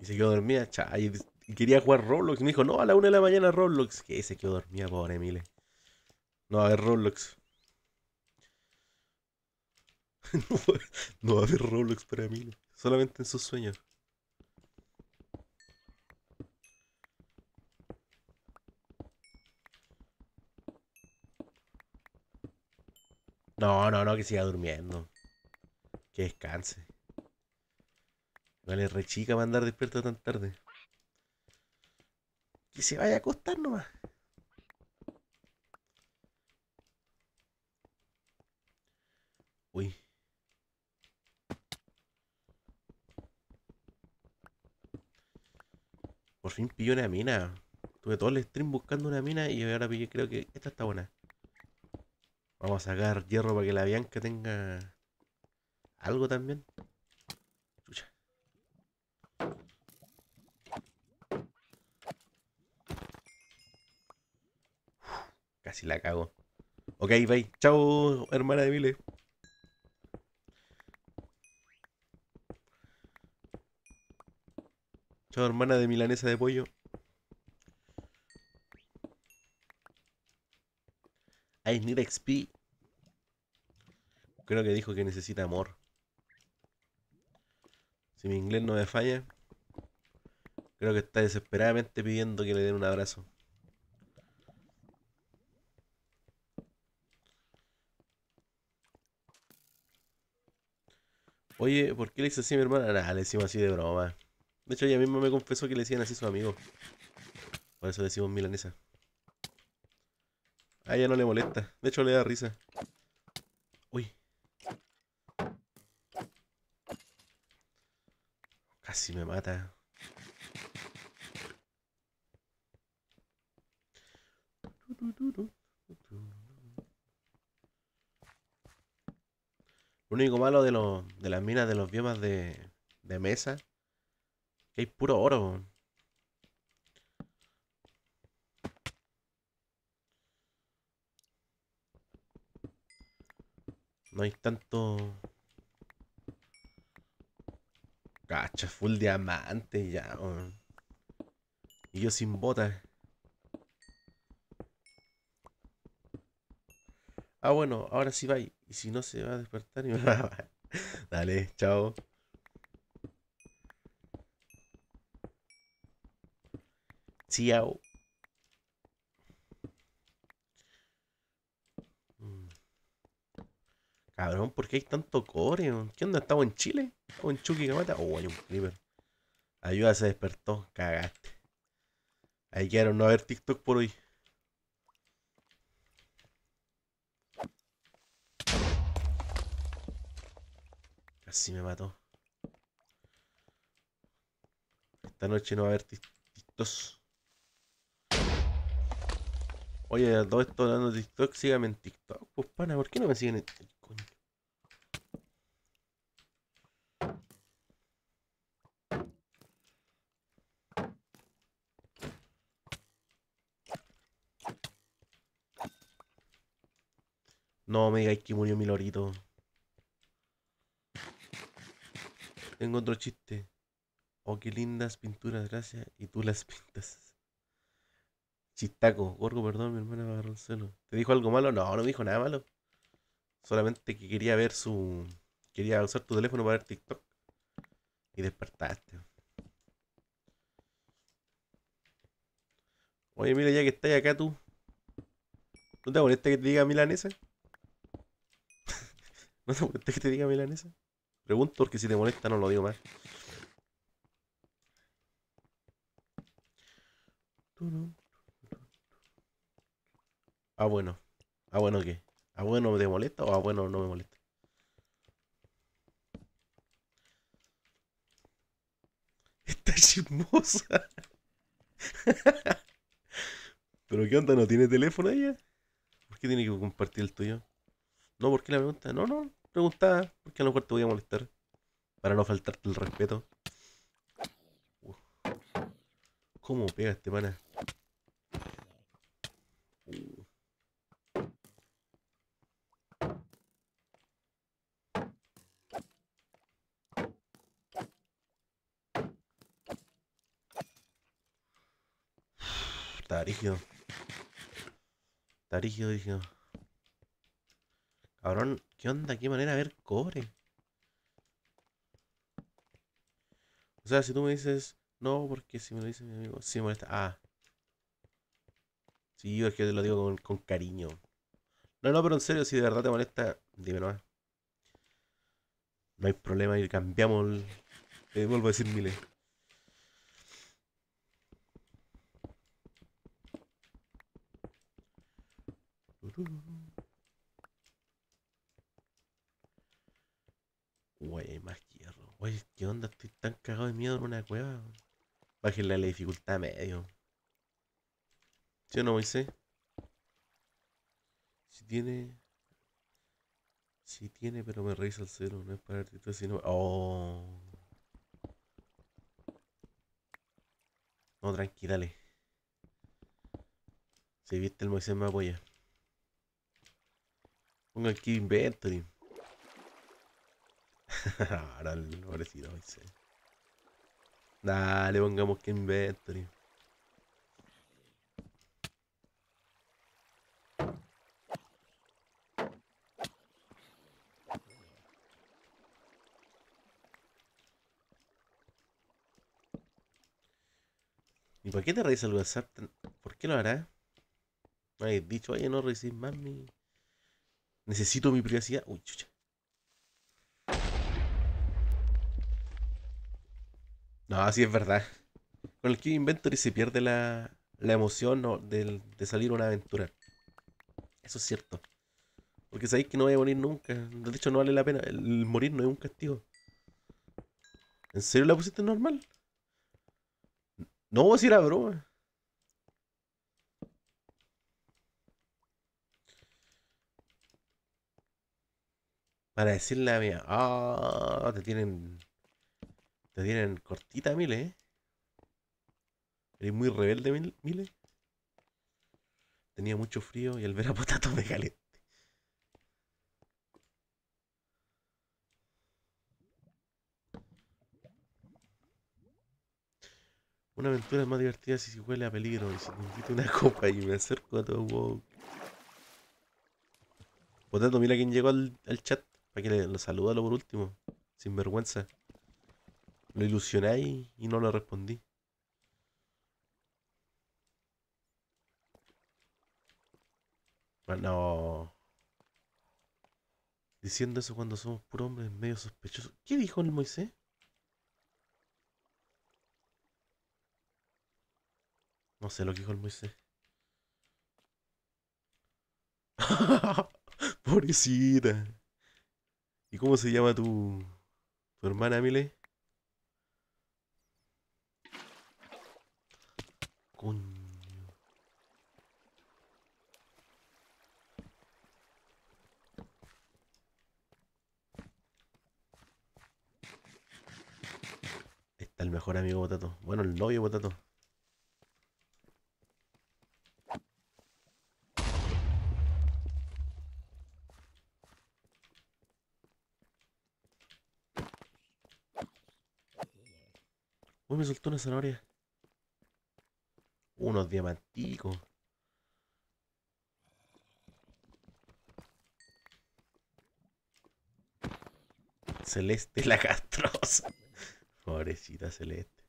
Y se quedó dormida, chay. Y quería jugar Roblox. me dijo, no, a la una de la mañana Roblox. Que se quedó dormida, pobre Emile. No va a haber Roblox. no, va, a haber Roblox para mí. Solamente en sus sueños. No, no, no, que siga durmiendo. Que descanse. No le chica Mandar andar despierto tan tarde. Que se vaya a acostar nomás. Uy. Por fin pillé una mina. Tuve todo el stream buscando una mina y ahora pillé, creo que esta está buena. Vamos a sacar hierro para que la Bianca tenga algo también. Chucha. casi la cago. Ok, bye. Chao, hermana de Mile. Chao, hermana de milanesa de pollo. I need XP. Creo que dijo que necesita amor. Si mi inglés no me falla, creo que está desesperadamente pidiendo que le den un abrazo. Oye, ¿por qué le hice así mi hermana? Ah, le hicimos así de broma. De hecho, ella misma me confesó que le decían así su amigo, Por eso decimos milanesa. A ella no le molesta. De hecho, le da risa. Uy. Casi me mata. Lo único malo de, de las minas de los biomas de, de mesa hay puro oro. No hay tanto... Cacha, full diamante ya, Y yo sin botas. Ah, bueno, ahora sí va. Y si no se va a despertar, y va. Dale, chao. Mm. Cabrón, ¿por qué hay tanto core? ¿Qué onda? ¿Estamos en Chile? ¿Estamos en Chucky mata? Oh, hay un creeper. Ayuda, se despertó. Cagaste. Ahí quedaron no haber TikTok por hoy. Casi me mató. Esta noche no va a haber tiktok Oye, todo esto dando TikTok, síganme en TikTok, pues pana, ¿por qué no me siguen en TikTok? No me digáis que murió mi lorito. Tengo otro chiste. Oh, qué lindas pinturas, gracias. Y tú las pintas. Chistaco, Gorgo, perdón, mi hermana agarró ¿Te dijo algo malo? No, no dijo nada malo. Solamente que quería ver su. Quería usar tu teléfono para ver TikTok. Y despertaste. Oye, mira, ya que estás acá tú. ¿No te molesta que te diga milanesa? ¿No te molesta que te diga milanesa? Pregunto porque si te molesta no lo digo más. Tú no. Ah, bueno. Ah, bueno, ¿qué? Ah, bueno, ¿me molesta o ah, bueno, no me molesta? Está chismosa. ¿Pero qué onda? ¿No tiene teléfono ella? ¿Por qué tiene que compartir el tuyo? No, ¿por qué la pregunta? No, no, pregunta porque a lo mejor te voy a molestar. Para no faltarte el respeto. ¿Cómo pega este pana? Está rígido. Está rígido, Cabrón, ¿qué onda? ¿Qué manera de ver cobre? O sea, si tú me dices, no, porque si me lo dice mi amigo, Si me molesta. Ah. Sí, yo es que te lo digo con, cariño. No, no, pero en serio, si de verdad te molesta, dime nomás. No hay problema y cambiamos Te vuelvo a decir miles. Güey, más hierro. Güey, ¿qué onda? Estoy tan cagado de miedo en una cueva. Bájenle la dificultad a medio. ¿Sí o no, Moisés? Si tiene... Si tiene, pero me revisa al cero. No es para ti sino... ¡Oh! No, tranqui, dale. Si viste el Moisés me apoya. Pongo aquí inventory. Ahora el pobrecito dice. Dale, pongamos que inventory. ¿Y por qué te revisa el WhatsApp? ¿Por qué lo hará? habéis dicho, oye, no recibís más mi... Necesito mi privacidad. Uy, chucha. No, así es verdad. Con el Key Inventory se pierde la, la emoción de, salir a una aventura. Eso es cierto. Porque sabéis que no voy a morir nunca. De hecho, no vale la pena. El morir no es un castigo. ¿En serio la pusiste normal? No, a decir a broma. Para decirle a mí, ah, oh, te tienen. Te tienen cortita, Mile, Eres muy rebelde, Mile. Tenía mucho frío y al ver a Potato me caliente. Una aventura es más divertida si se huele a peligro y si me invito una copa y me acerco a todo wow. Potato, mira quién llegó al chat. Para que le, saludalo por último. Sin vergüenza. Lo ilusioné y no le respondí. Bueno. Diciendo eso cuando somos puros hombres medio sospechoso. ¿Qué dijo el Moisés? No sé lo que dijo el Moisés. Pobrecita. ¿Y cómo se llama tu, hermana, Mile? Coño. Está el mejor amigo Botato. Bueno, el novio Botato. Uy, me soltó una zanahoria. Unos diamanticos. Celeste la castrosa. Pobrecita Celeste.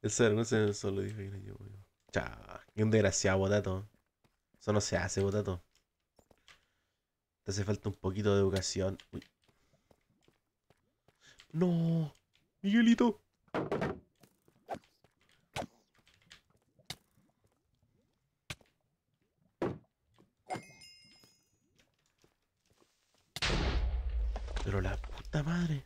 El se solo dijo que era yo Chao, que un desgraciado, dato. Eso no se hace, botato. Te hace falta un poquito de educación. Uy. No, Miguelito. Pero la puta madre.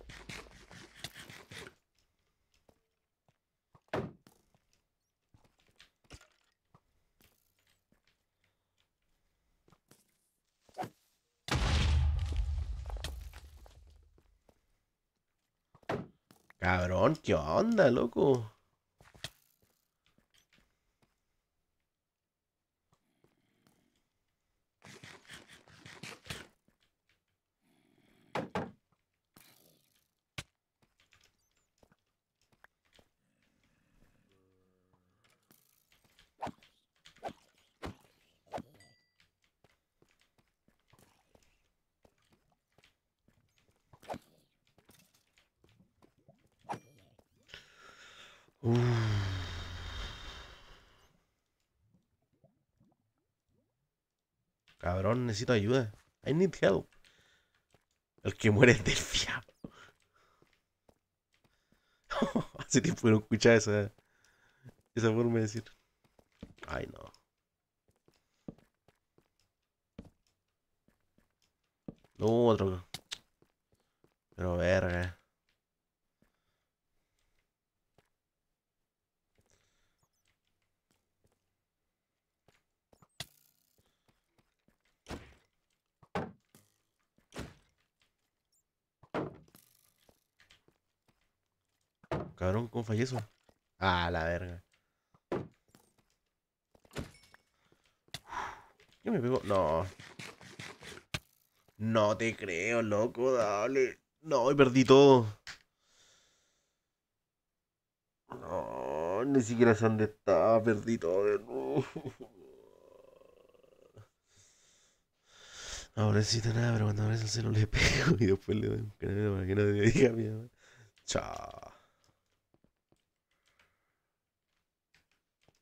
¿qué onda, loco? necesito ayuda. I need help. El que muere es del fiablo. Hace tiempo que no escuchaba eso esa forma de decir. Ay, no. No, otro. Pero verga. Cabrón, ¿cómo fallé Ah, la verga. Yo me pego. No. No te creo, loco, dale. No, perdí todo. No, ni siquiera sé dónde está. Perdí todo de nuevo. No necesito nada, pero cuando abres el celular le pego y después le doy un para que no me diga mi Chao.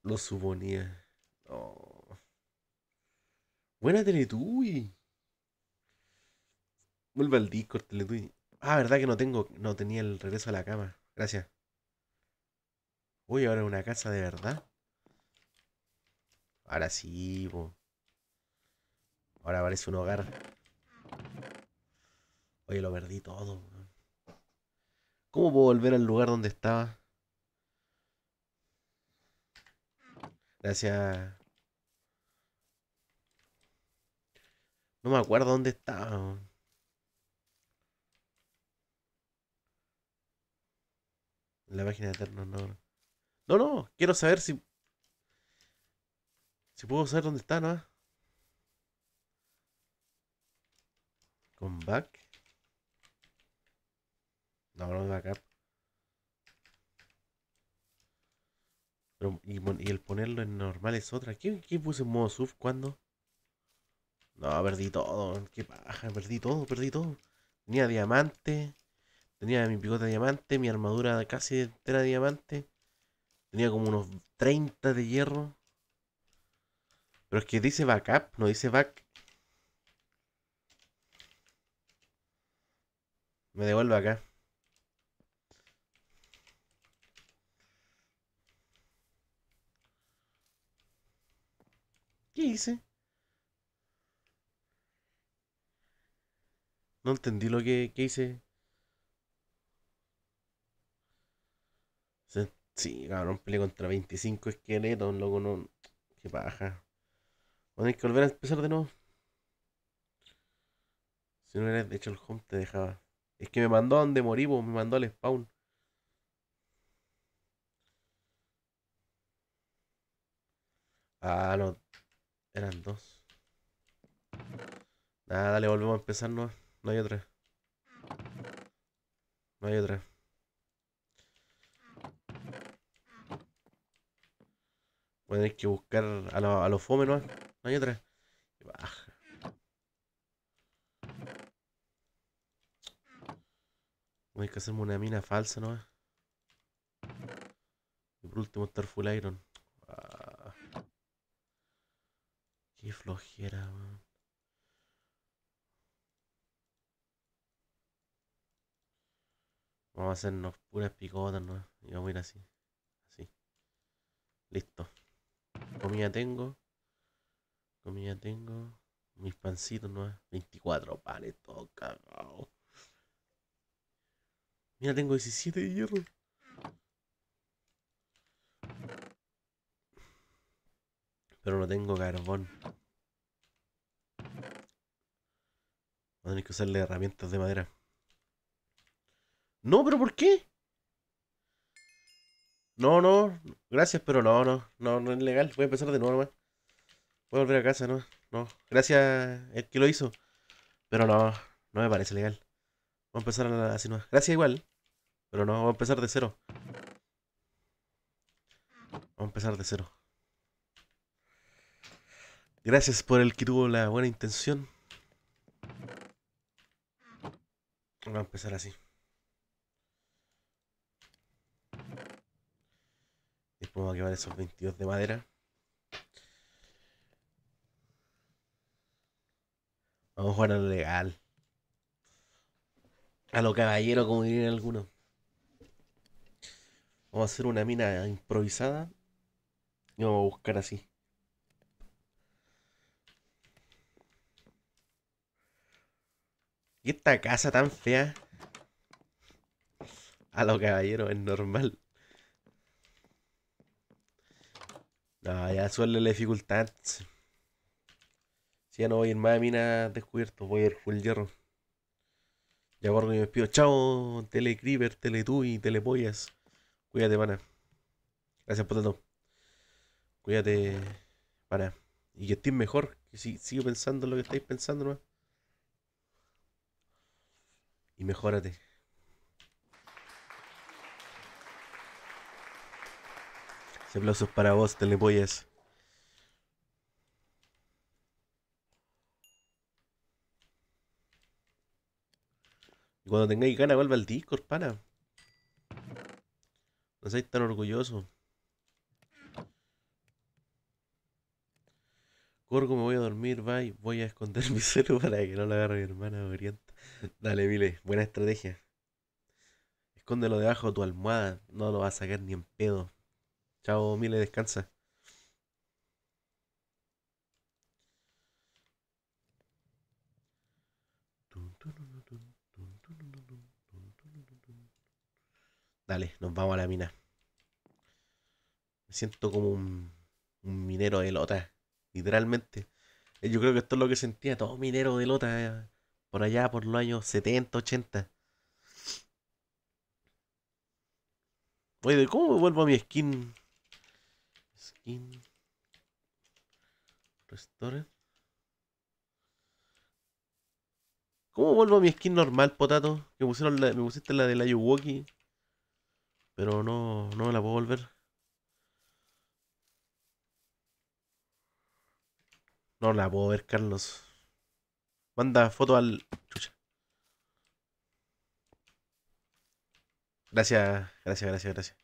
Lo suponía. Oh. Buena Teletubby. Vuelve al Discord, Teletui. Ah, verdad que no tengo. No tenía el regreso a la cama. Gracias. Uy, ahora una casa de verdad. Ahora sí, Ahora parece un hogar. Oye, lo perdí todo. ¿Cómo puedo volver al lugar donde estaba? No me acuerdo dónde está. la página de Eterno, no. No, no, quiero saber si. Si puedo saber dónde está, ¿no? Con back. No, no, backup. y, el ponerlo en normal es otra. ¿Qué, puse en modo sub? cuando? No, perdí todo. Qué paja, perdí todo, perdí todo. Tenía diamante. Tenía mi picota de diamante, mi armadura casi entera de diamante. Tenía como unos 30 de hierro. Pero es que dice backup, no dice back. Me devuelvo acá. ¿Qué hice? No entendí lo que, hice. Sí, cabrón, peleé contra 25 esqueletos, loco, no. Qué paja. Bueno que volver a empezar de nuevo. Si no eres de hecho, el home te dejaba. Es que me mandó a donde morí, me mandó al spawn. Ah, no. Eran dos. Nada, dale, volvemos a empezar, no, no hay otra. No hay otra. Voy a tener que buscar a los a ¿no? hay otra. Baja. Voy a que hacerme una mina falsa, ¿no? Y por último estar full iron. flojera, Vamos a hacernos puras picotas, ¿no? Y vamos a ir así. Así. Listo. Comida tengo. Comida tengo. Mis pancitos, ¿no? 24 panes, todo cagado. Mira, tengo 17 de hierro. Pero no tengo carbón. a que usarle herramientas de madera. No, pero ¿por qué? No, no, gracias, pero no, no, no, no es legal. Voy a empezar de nuevo nomás. Voy a volver a casa, no, no. Gracias el que lo hizo. Pero no, no me parece legal. Vamos a empezar así no. Gracias igual. Pero no, voy a empezar de cero. Vamos a empezar de cero. Gracias por el que tuvo la buena intención. Vamos a empezar así. Después vamos a quemar esos 22 de madera. Vamos a jugar a lo legal. A lo caballero, como dirían algunos. Vamos a hacer una mina improvisada. Y vamos a buscar así. Y esta casa tan fea. A los caballeros es normal. No, ya suele la dificultad. Si ya no voy a ir más a mina descubierto, voy a ir full hierro. Ya y me despido. Chao, Telecriber, y Telepollas. Cuídate, pana. Gracias por todo. Cuídate, pana. Y que estés mejor. Que si sigo pensando lo que estáis pensando, nomás y mejórate. Ese aplauso es para vos, Telepollas. Y cuando tengáis ganas, vuelva al Discord, pana. No seáis tan orgulloso. Corgo, me voy a dormir, bye. Voy a esconder mi celular para que no lo agarre mi hermana Oriente. Dale, Mile, buena estrategia. Escóndelo debajo de tu almohada, no lo vas a sacar ni en pedo. Chao, Mile, descansa. Dale, nos vamos a la mina. Me siento como un, un minero de lota, literalmente. Eh, yo creo que esto es lo que sentía todo minero de lota. Eh por allá por los años 70, 80. Oye, ¿cómo me vuelvo a mi skin? Skin. Restore. ¿Cómo vuelvo a mi skin normal, potato? Que pusieron la, me pusiste la de la Yuwoki. Pero no, no la puedo volver. No la puedo ver, Carlos. Manda foto al. Chucha. Gracias, gracias, gracias, gracias.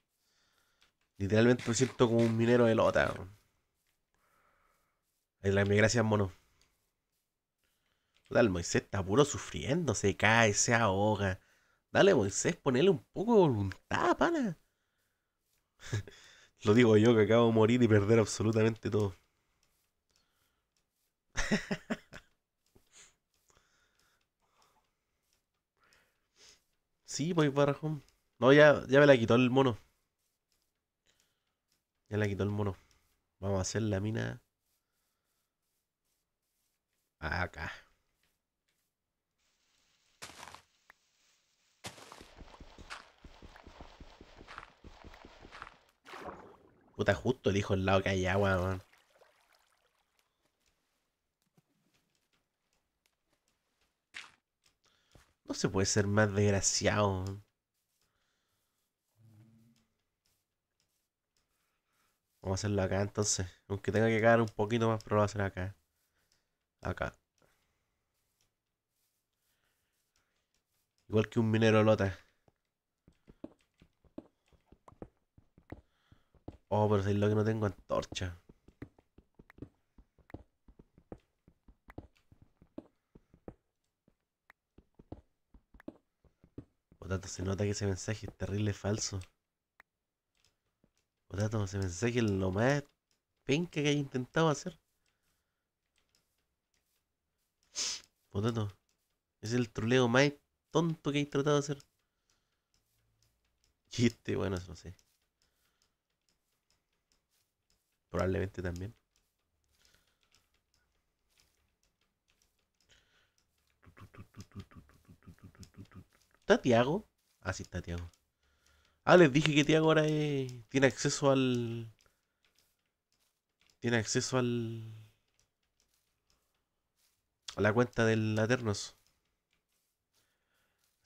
Literalmente me siento como un minero de lota. La, mi gracias, mono. Dale, Moisés está puro sufriendo, se cae, se ahoga. Dale, Moisés, ponele un poco de voluntad, pana. Lo digo yo que acabo de morir y perder absolutamente todo. Sí, voy pues, para No, ya, ya me la quitó el mono. Ya la quitó el mono. Vamos a hacer la mina. Acá. Puta, justo dijo el lado que hay agua, man. No se puede ser más desgraciado. Vamos a hacerlo acá entonces. Aunque tenga que caer un poquito más, pero lo voy a hacer acá. Acá. Igual que un minero lota. Oh, pero es lo que no tengo antorcha. Por se nota que ese mensaje es terrible falso. Por ese mensaje es lo más penca que haya intentado hacer. Por es el troleo más tonto que he tratado de hacer. chiste bueno, no sé. Probablemente también. ¿Está Tiago? Ah, sí, está Tiago. Ah, les dije que Tiago ahora tiene acceso al... Tiene acceso al... A la cuenta del Aternos.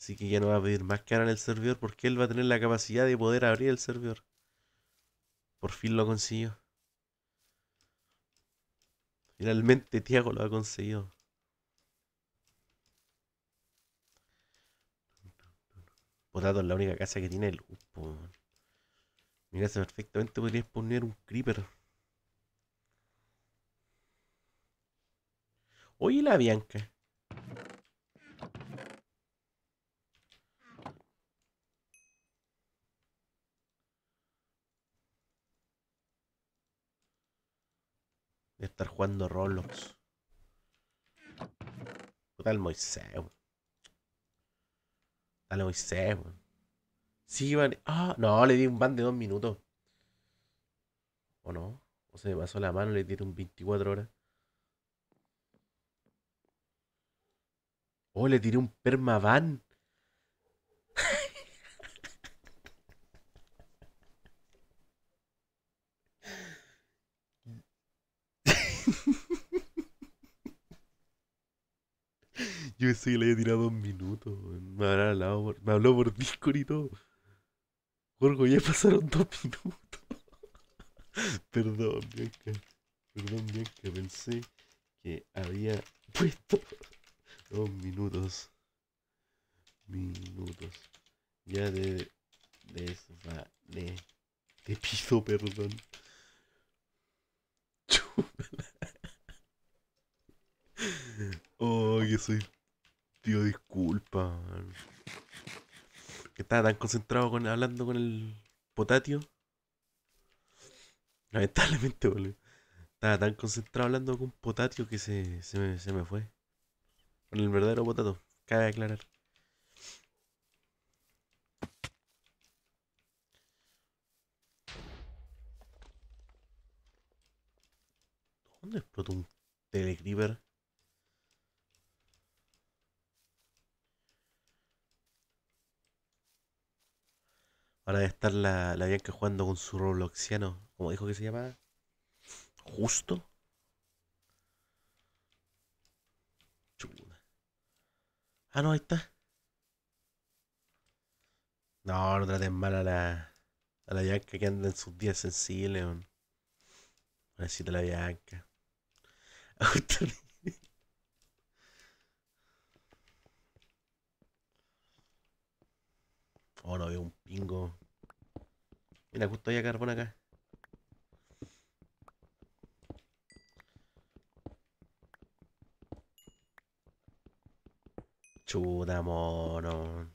Así que ya no va a pedir más cara en el servidor porque él va a tener la capacidad de poder abrir el servidor. Por fin lo consiguió. Finalmente Tiago lo ha conseguido. Potato la única casa que tiene el Mira, perfectamente podrías poner un creeper. Oye, la Bianca. a estar jugando Roblox. Total el Dale Moisés, weón. Sí, vale Ah, no, le di un ban de dos minutos. ¿O no? O se me pasó la mano, le un 24 horas. O oh, le tiré un permaban. Yo sé que le había tirado dos minutos. Me, habló por, me habló por Discord y todo. Jorgo, ya pasaron dos minutos. Perdón, Bianca. Perdón, Bianca. Pensé que había puesto dos minutos. Minutos. Ya de de Te pido perdón. Chúpala. Oh, que soy Tío, disculpa. estaba tan concentrado con, hablando con el potatio. Lamentablemente, boludo. Estaba tan concentrado hablando con potatio que se, se, me, se me fue. Con el verdadero potato. Cabe aclarar. ¿Dónde explotó un telecreeper? para debe estar la, Bianca jugando con su Robloxiano. ¿Cómo dijo que se llamaba? ¿Justo? Chula. Ah, no, ahí está. No, no traten mal a la, a la Bianca que anda en sus días sensibles. necesito la Bianca. Oh, no veo un pingo. Mira, justo ya carbón acá. Chuda, mono.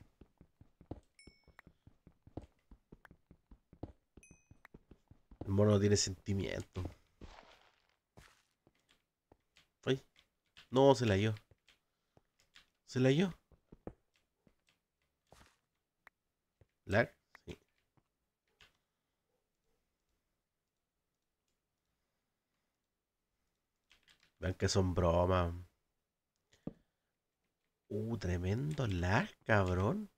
El mono tiene sentimiento. Ay. No, se la dio. ¿Se la dio? la que son bromas. Uh, tremendo lag, cabrón.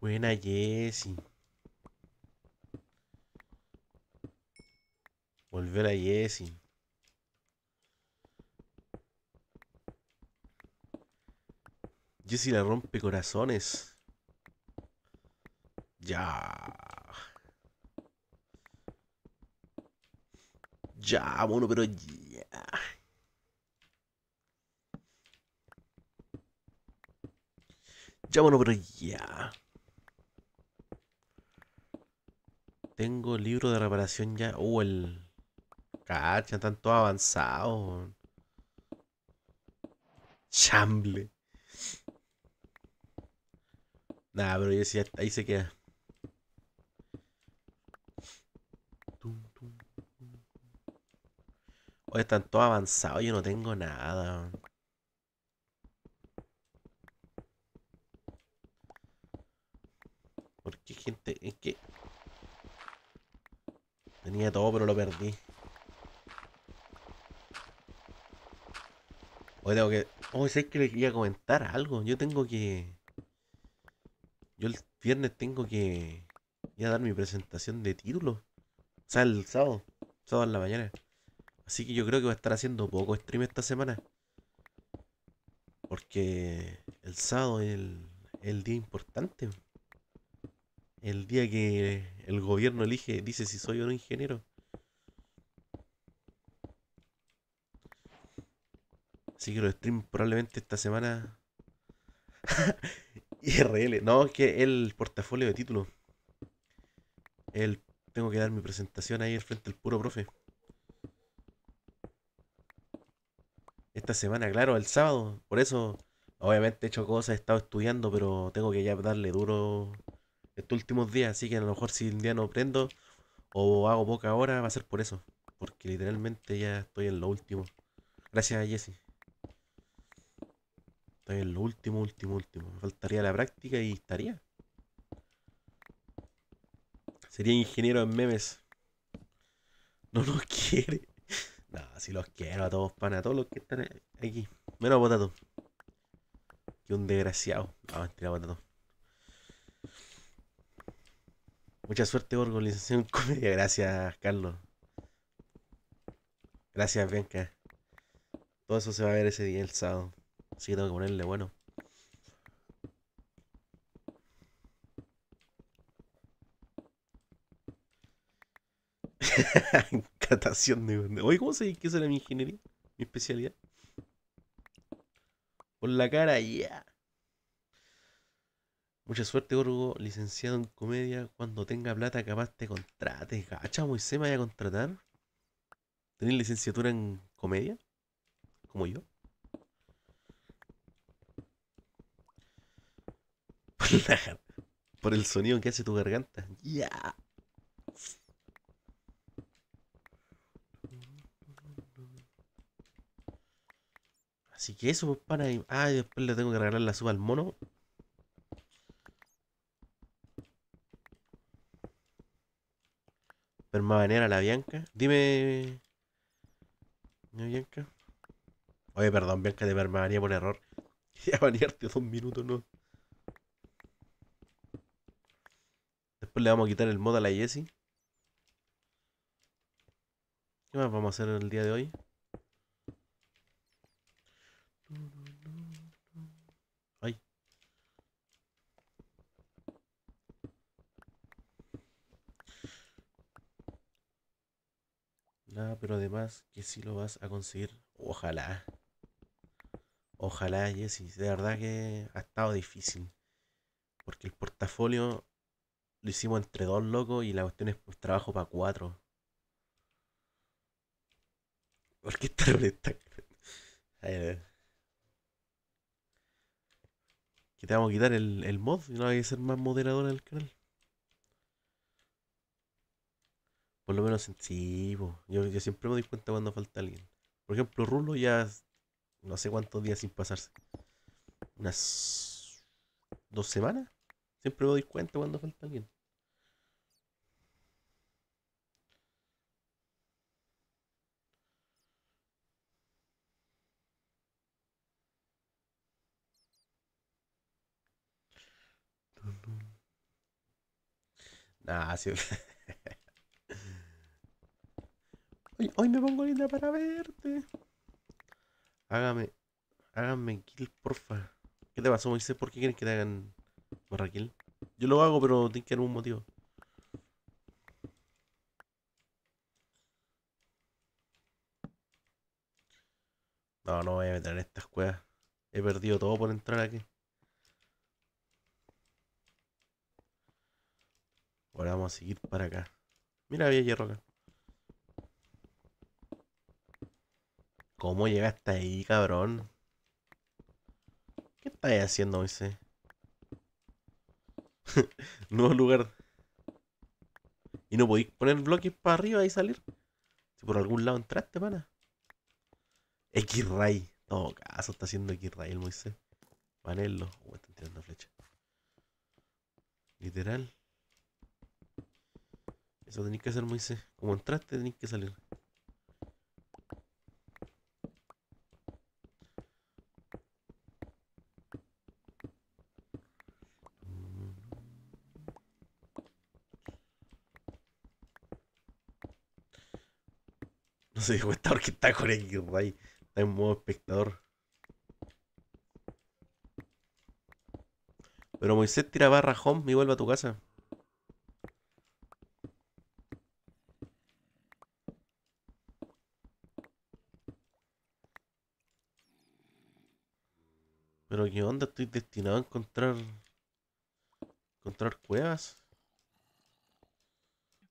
Buena Jessie. Volver a Jessie. Jessie la rompe corazones. Ya. Ya, bueno, pero ya. Ya, bueno, pero ya. Tengo el libro de reparación ya. Oh, el... Cacha, tanto avanzado. Chamble. Nah, pero yo sí, ahí se queda. Hoy están todos avanzados, yo no tengo nada. ¿Por qué gente? Es que... Tenía todo, pero lo perdí. Hoy tengo que... Hoy sé que le quería comentar algo. Yo tengo que... Yo el viernes tengo que... Ir a dar mi presentación de título. O sea, el sábado. sábado en la mañana. Así que yo creo que va a estar haciendo poco stream esta semana. Porque el sábado es el, día importante. El día que el gobierno elige, dice si soy o no ingeniero. Así que lo stream probablemente esta semana. IRL. No, es que el portafolio de títulos. El, tengo que dar mi presentación ahí al frente del puro profe. Esta semana, claro, el sábado. Por eso, obviamente he hecho cosas, he estado estudiando, pero tengo que ya darle duro estos últimos días. Así que a lo mejor si un día no prendo o hago poca hora, va a ser por eso. Porque literalmente ya estoy en lo último. Gracias a Jesse. Estoy en lo último, último, último. faltaría la práctica y estaría. Sería ingeniero en memes. No nos quiere. No, si los quiero a todos, pana, a todos los que están aquí. Menos a Potato. Que un desgraciado. No, mentira, Potato. Mucha suerte, organización comedia. Gracias, Carlos. Gracias, Bianca. Todo eso se va a ver ese día, el sábado. Así que tengo que ponerle bueno. Tratación de Oye, ¿cómo dice que esa era mi ingeniería? Mi especialidad. Por la cara, ya. Mucha suerte, Gorgo, licenciado en comedia. Cuando tenga plata, capaz te contrates. Gacha, Moisés, me vaya a contratar. ¿Tenés licenciatura en comedia? Como yo. Por el sonido que hace tu garganta. Ya. Así que eso, pues, para... Ah, y después le tengo que regalar la suba al mono. a la Bianca. Dime. ¿No, Bianca? Oye, perdón, Bianca, de permabanía por error. Ya banearte dos minutos, ¿no? Después le vamos a quitar el mod a la Jessie. ¿Qué más vamos a hacer el día de hoy? pero además que si lo vas a conseguir. Ojalá. Ojalá, Jessy De verdad que ha estado difícil. Porque el portafolio lo hicimos entre dos locos y la cuestión es pues, trabajo para cuatro. ¿Por qué esta ruleta? Que te vamos a quitar el, el mod y no hay que ser más moderador el canal. Por lo menos sí, yo, yo siempre me doy cuenta cuando falta alguien. Por ejemplo, Rulo ya no sé cuántos días sin pasarse. Unas dos semanas. Siempre me doy cuenta cuando falta alguien. Nah, sí. Hoy, me pongo linda para verte. Hágame, Hágame kill, porfa. ¿Qué te pasó, Moisés? ¿Por qué quieren que te hagan Raquel? Yo lo hago, pero tiene que haber un motivo. No, no voy a meter en estas cuevas. He perdido todo por entrar aquí. Ahora vamos a seguir para acá. Mira, había hierro acá. ¿Cómo llegaste ahí, cabrón? ¿Qué estáis haciendo, Moisés? Nuevo lugar. ¿Y no podéis poner bloques para arriba y salir? Si por algún lado entraste, pana. X-Ray. No, caso está haciendo X-Ray el Moisés. Vanelo uh, están tirando flecha. Literal. Eso tenéis que hacer, Moisés. Como entraste, tenéis que salir. está con X Está en modo espectador. Pero Moisés tira barra home y vuelve a tu casa. Pero qué onda, estoy destinado a encontrar... Encontrar cuevas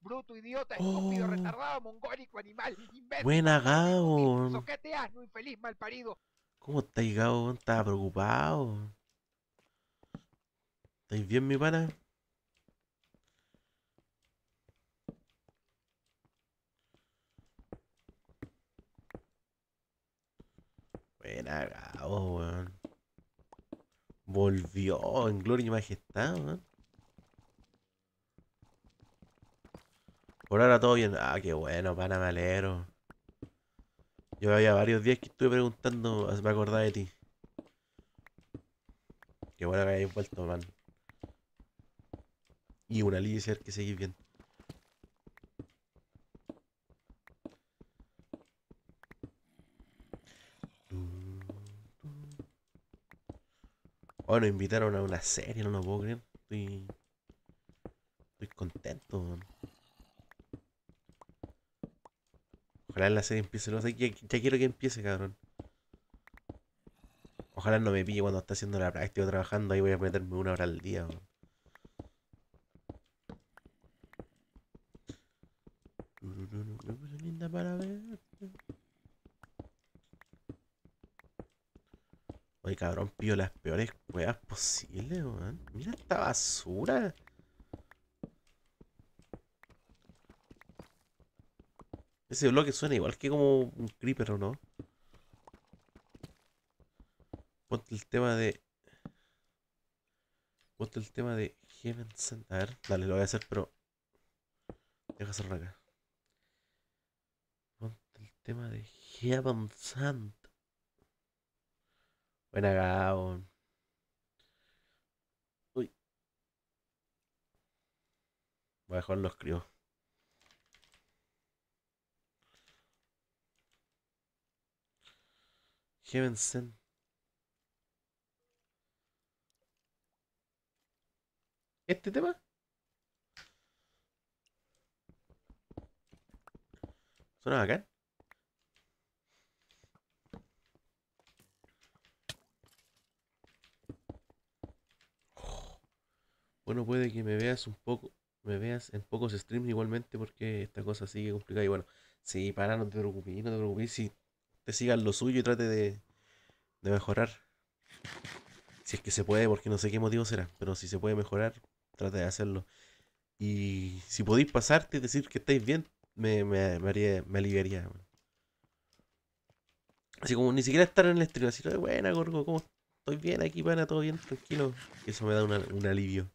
bruto, idiota, oh. estúpido, retardado, mongólico, animal, imbécil. Buena, Gabo. malparido. ¿Cómo estáis, Gabo? Estaba preocupado. ¿Estáis bien, mi pana? Buena, Gabo, Volvió en gloria y majestad, weón. Por ahora todo bien. Ah, qué bueno, pana, me Yo había varios días que estuve preguntando, me acordaba de ti. Qué bueno que hayas vuelto, man. Y una ser que seguís bien. Bueno, oh, invitaron a una serie, no lo puedo creer. Estoy, estoy contento, man. Ojalá la serie empiece. No sé, ya, ya, quiero que empiece, cabrón. Ojalá no me pille cuando está haciendo la práctica Estoy trabajando. Ahí voy a meterme una hora al día, bro. Oye, cabrón, pido las peores cuevas posibles, weón. Mira esta basura. Ese bloque suena igual que como un creeper, ¿o no? Ponte el tema de... Ponte el tema de Heaven Sent. A ver, dale, lo voy a hacer, pero... Deja cerrar acá. Ponte el tema de Heaven Sent. Buena, Gabon. Uy. Voy a dejar los Sen. ¿Este tema? Suena acá? Oh, bueno, puede que me veas un poco, me veas en pocos streams igualmente porque esta cosa sigue complicada. Y bueno, si para, no te preocupes, no te preocupes. Si sigan lo suyo y trate de, de mejorar. Si es que se puede, porque no sé qué motivo será, pero si se puede mejorar, trate de hacerlo. Y si podéis pasarte y decir que estáis bien, me, me, aliviaría. Así como ni siquiera estar en el stream, así, buena, Gorgo, como estoy bien aquí, pana? Todo bien, tranquilo. Eso me da un alivio.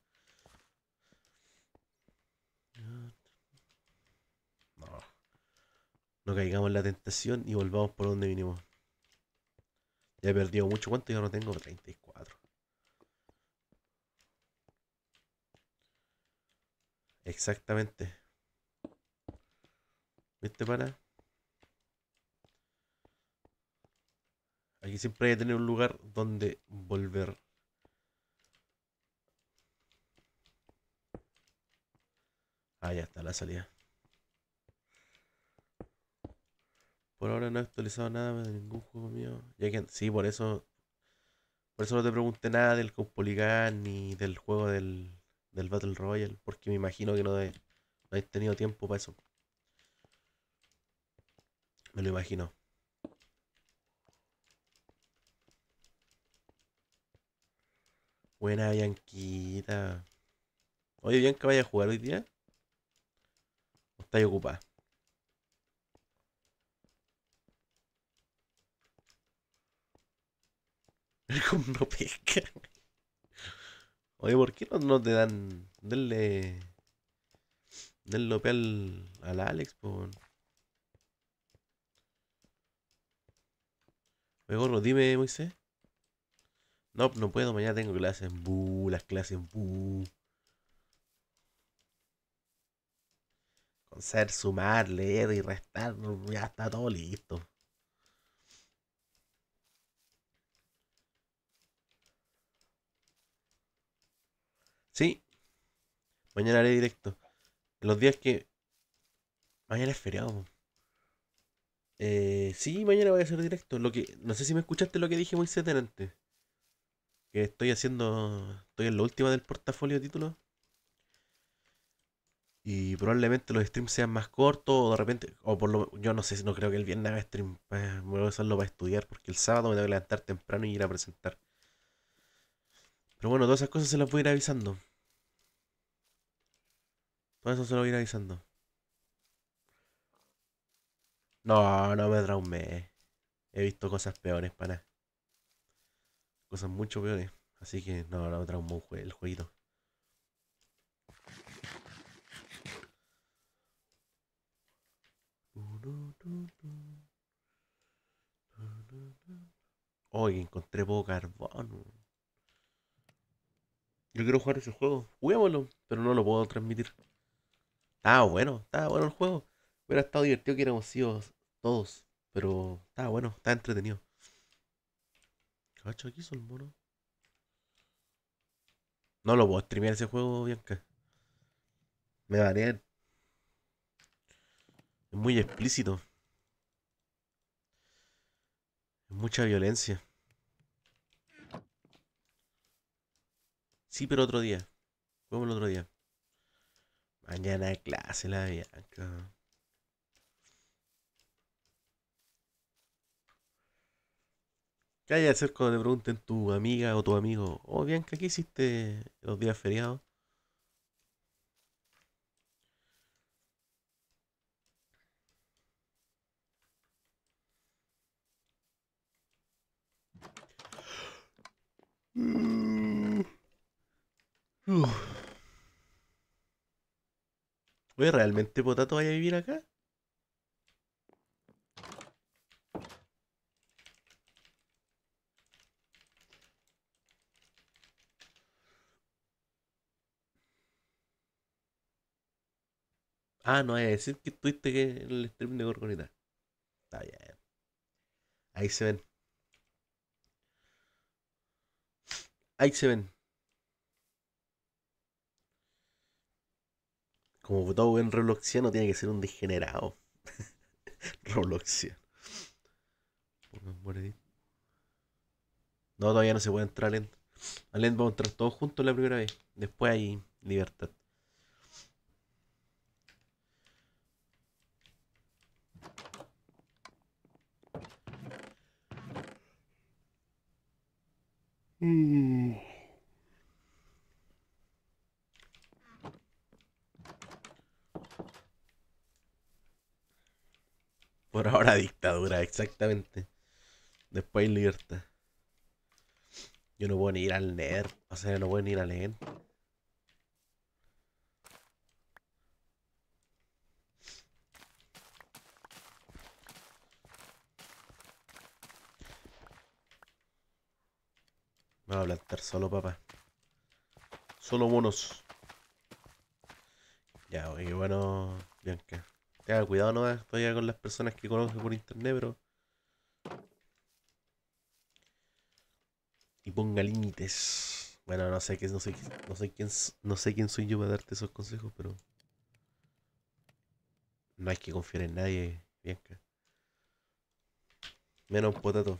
No caigamos en la tentación y volvamos por donde vinimos. Ya he perdido mucho. ¿Cuánto ya no tengo? 34. Exactamente. ¿Viste, para Aquí siempre hay que tener un lugar donde volver. ahí está la salida. Por ahora no he actualizado nada de ningún juego mío. sí, por eso. Por eso no te pregunté nada del Compoligan ni del juego del, del Battle Royale. Porque me imagino que no, he, tenido tiempo para eso. Me lo imagino. Buena Bianquita. Oye, que ¿vaya a jugar hoy día? ¿O estáis ocupada? como no Oye, ¿por qué no, te dan. Denle. Denle lope al, al Alex, por. Luego gorro, dime, Moisés. No, no puedo, mañana tengo clases. Bu, las clases. en Bu. Con ser, sumar, leer y restar, ya está todo listo. Sí. Mañana haré directo. Los días que. Mañana es feriado. Eh, sí, mañana voy a hacer directo. Lo que. No sé si me escuchaste lo que dije muy antes. Que estoy haciendo. Estoy en la última del portafolio de títulos. Y probablemente los streams sean más cortos o de repente, o por lo yo no sé, si no creo que el viernes haga stream, pues, voy a usarlo para estudiar porque el sábado me tengo que levantar temprano y ir a presentar. Pero bueno, todas esas cosas se las voy a ir avisando. Todo eso se lo voy a ir avisando. No, no me traumé. He visto cosas peores, pana. Cosas mucho peores. Así que no, no me traumó el jueguito. Hoy encontré poco carbón. Yo quiero jugar ese juego. Juguémoslo, pero no lo puedo transmitir. Estaba bueno, estaba bueno el juego. Hubiera estado divertido que éramos sido todos. Pero estaba bueno, estaba entretenido. ¿Cacho aquí son mono? No lo puedo streamear ese juego, Bianca. Me banean. Es muy explícito. Es mucha violencia. Sí, pero otro día. Vamos el otro día. Mañana de clase la Bianca. ¿Qué hay que hacer cuando te pregunten tu amiga o tu amigo? Oh, Bianca, ¿qué hiciste los días feriados? Mmm. Uf. ¿realmente Potato vaya a vivir acá? Ah, no, es decir que estuviste que en el stream de Gorgonita. Está bien. Ahí se ven. Ahí se ven. Como todo buen Robloxiano tiene que ser un degenerado. Robloxiano. No, todavía no se puede entrar a Lend. A vamos a entrar todos juntos la primera vez. Después hay libertad. Mm. Por ahora dictadura, exactamente. Después libertad. Yo no puedo ni ir al NER. O sea, no puedo ni ir a leer. voy a plantar solo, papá. Solo monos. Ya, oye, bueno, Bianca. Ya, cuidado nomás todavía con las personas que conozco por internet, bro. Y ponga límites. Bueno, no sé, no no sé quién no sé quién soy yo para darte esos consejos, pero. No hay que confiar en nadie, Bianca. Menos potato.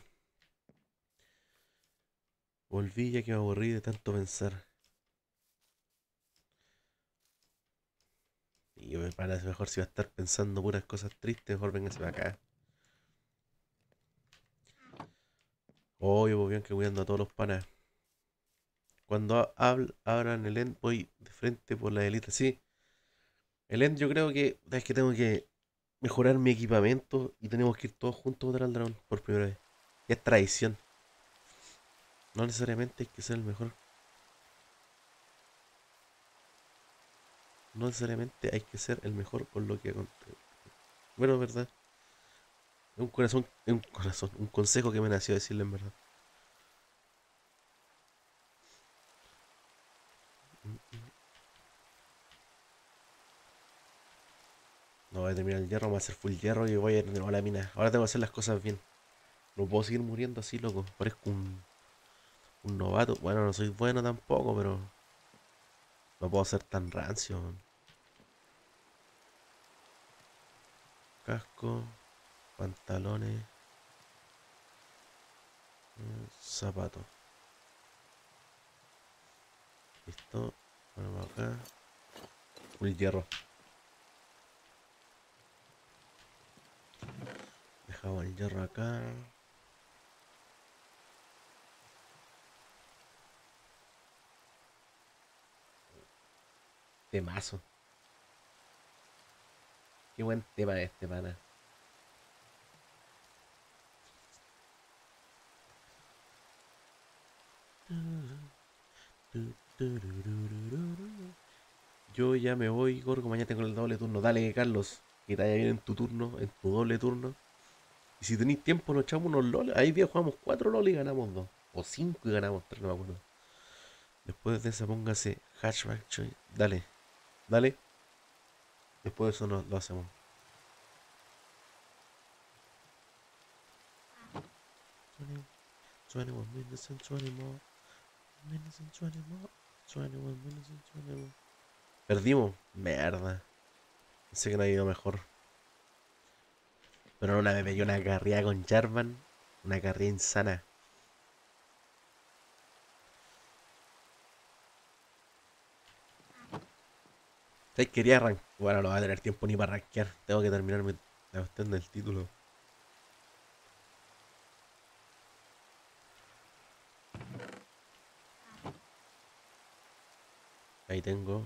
Volví que me aburrí de tanto pensar. y me parece mejor si va a estar pensando puras cosas tristes, mejor véngase para acá. Obvio, voy pues bien que cuidando a todos los panas. Cuando hablan abran el end, voy de frente por la delita. Sí, el end yo creo que es que tengo que mejorar mi equipamiento y tenemos que ir todos juntos contra el dragón por primera vez. Es traición. No necesariamente hay que ser el mejor no necesariamente hay que ser el mejor por lo que Bueno, verdad. Es un corazón, un corazón, un consejo que me nació decirle en verdad. No voy a terminar el hierro, voy a hacer full hierro y voy a ir a la mina. Ahora tengo que hacer las cosas bien. No puedo seguir muriendo así, loco. Parezco un, un novato. Bueno, no soy bueno tampoco, pero no puedo ser tan rancio. casco, pantalones, eh, zapato. esto, vamos acá. El hierro. Dejamos el hierro acá. Temazo. Qué buen tema este, pana. Yo ya me voy, Gorgo. Mañana tengo el doble turno. Dale, Carlos. Que te vaya bien en tu turno, en tu doble turno. Y si tenéis tiempo, nos echamos unos LOL. Ahí día jugamos cuatro LOL y ganamos dos. O cinco y ganamos 3, no me acuerdo. Después de esa, póngase hashback. Dale, dale. Después de eso lo, lo hacemos. Perdimos. Merda. Pensé que no ha ido mejor. Pero una vez me dio una carrera con Jarvan. Una carrera insana. Quería arrancar. Bueno, no va a tener tiempo ni para arranquear. Tengo que terminarme la cuestión del título. Ahí tengo.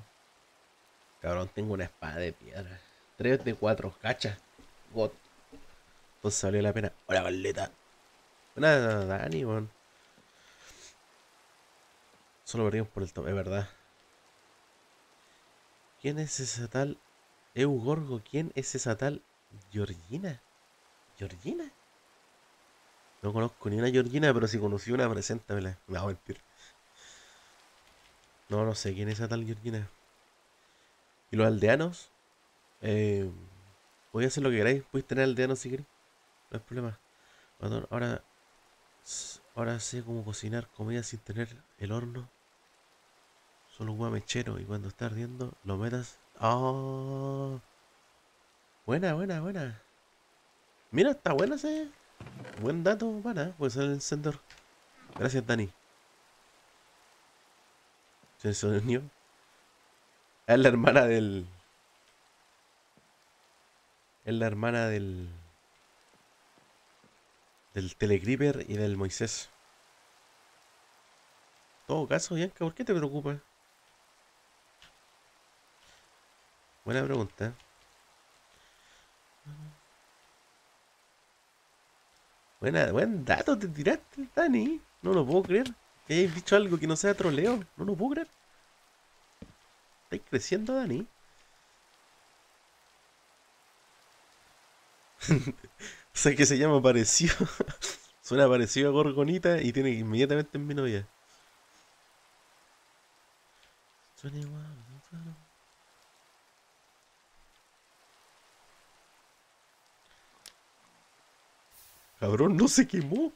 Cabrón, tengo una espada de piedra. 3 de 4, cacha. God. Entonces valió la pena. Hola, paleta. nada Dani, weón. Solo perdimos por el top, es verdad. ¿Quién es esa tal Eugorgo? ¿Quién es esa tal Georgina? ¿Georgina? No conozco ni una Georgina, pero si conocí una, preséntamela. No, mentir. No, no sé quién es esa tal Georgina. ¿Y los aldeanos? Eh, voy hacer lo que queráis. Podéis tener aldeanos si queréis. No hay problema. Ahora, ahora sé cómo cocinar comida sin tener el horno. Solo un mechero y cuando está ardiendo lo metas. Oh. Buena, buena, buena. Mira, está buena ese. Buen dato, pana. Pues el sensor. Gracias, Dani. Se sonió. Es la hermana del. Es la hermana del. Del Telegripper y del Moisés. Todo caso, Bianca, ¿por qué te preocupas? Buena pregunta. Buena, buen dato te tiraste, Dani. No lo puedo creer. Que hayas dicho algo que no sea troleo. No lo puedo creer. Estáis creciendo, Dani. o sea que se llama parecido. Suena parecido a Gorgonita y tiene que inmediatamente en mi novia. Suena Cabrón, no se quemó.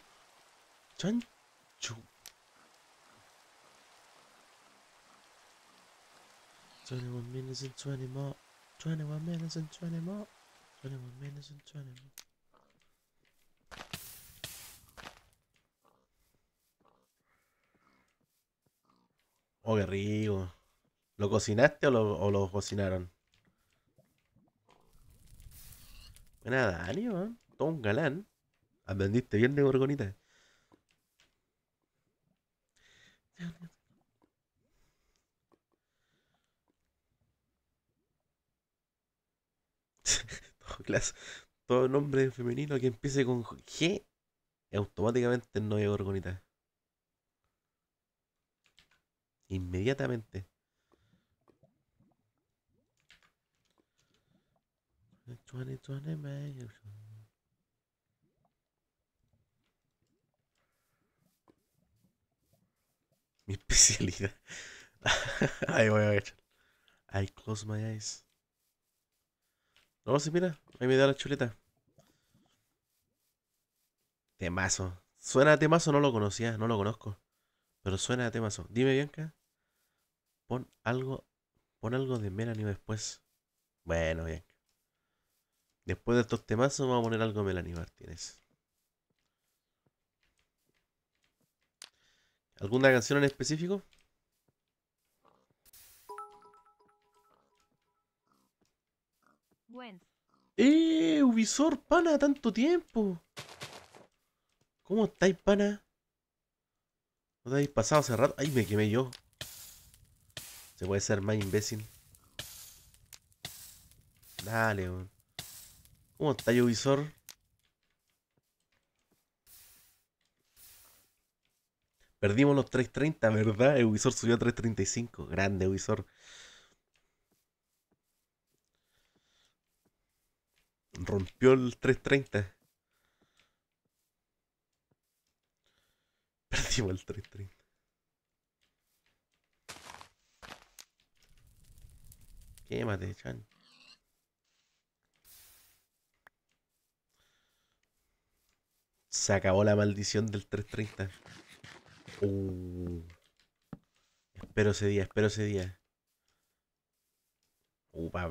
21 minutos and 20 more. 21 minutes and 20 more. 21 minutes and 20 more. Oh, qué rico. ¿Lo cocinaste o lo cocinaron? Buena daño, eh. Todo un galán. Aprendiste bien de gorgonita. todo, clase, todo nombre femenino que empiece con G automáticamente no es gorgonita. Inmediatamente. especialidad. ahí voy a ver. I close my eyes. No, si mira, ahí me da la chuleta. Temazo. Suena a temazo, no lo conocía, no lo conozco. Pero suena a temazo. Dime, Bianca. Pon algo. Pon algo de Melanie después. Bueno, Bianca. Después de estos temazos vamos a poner algo de Melanie Martínez. ¿Alguna canción en específico? ¡Eh, Ubisoft, pana! ¡Tanto tiempo! ¿Cómo estáis, pana? ¿No te habéis pasado hace rato? ¡Ay, me quemé yo! Se puede ser más imbécil. Dale, ¿Cómo estáis, Ubisoft? Perdimos los 3.30, ¿verdad? El visor subió a 3.35. Grande visor. Rompió el 3.30. Perdimos el 3.30. Quémate, Chan. Se acabó la maldición del 330. Uh, espero ese día, espero ese día. Uh, para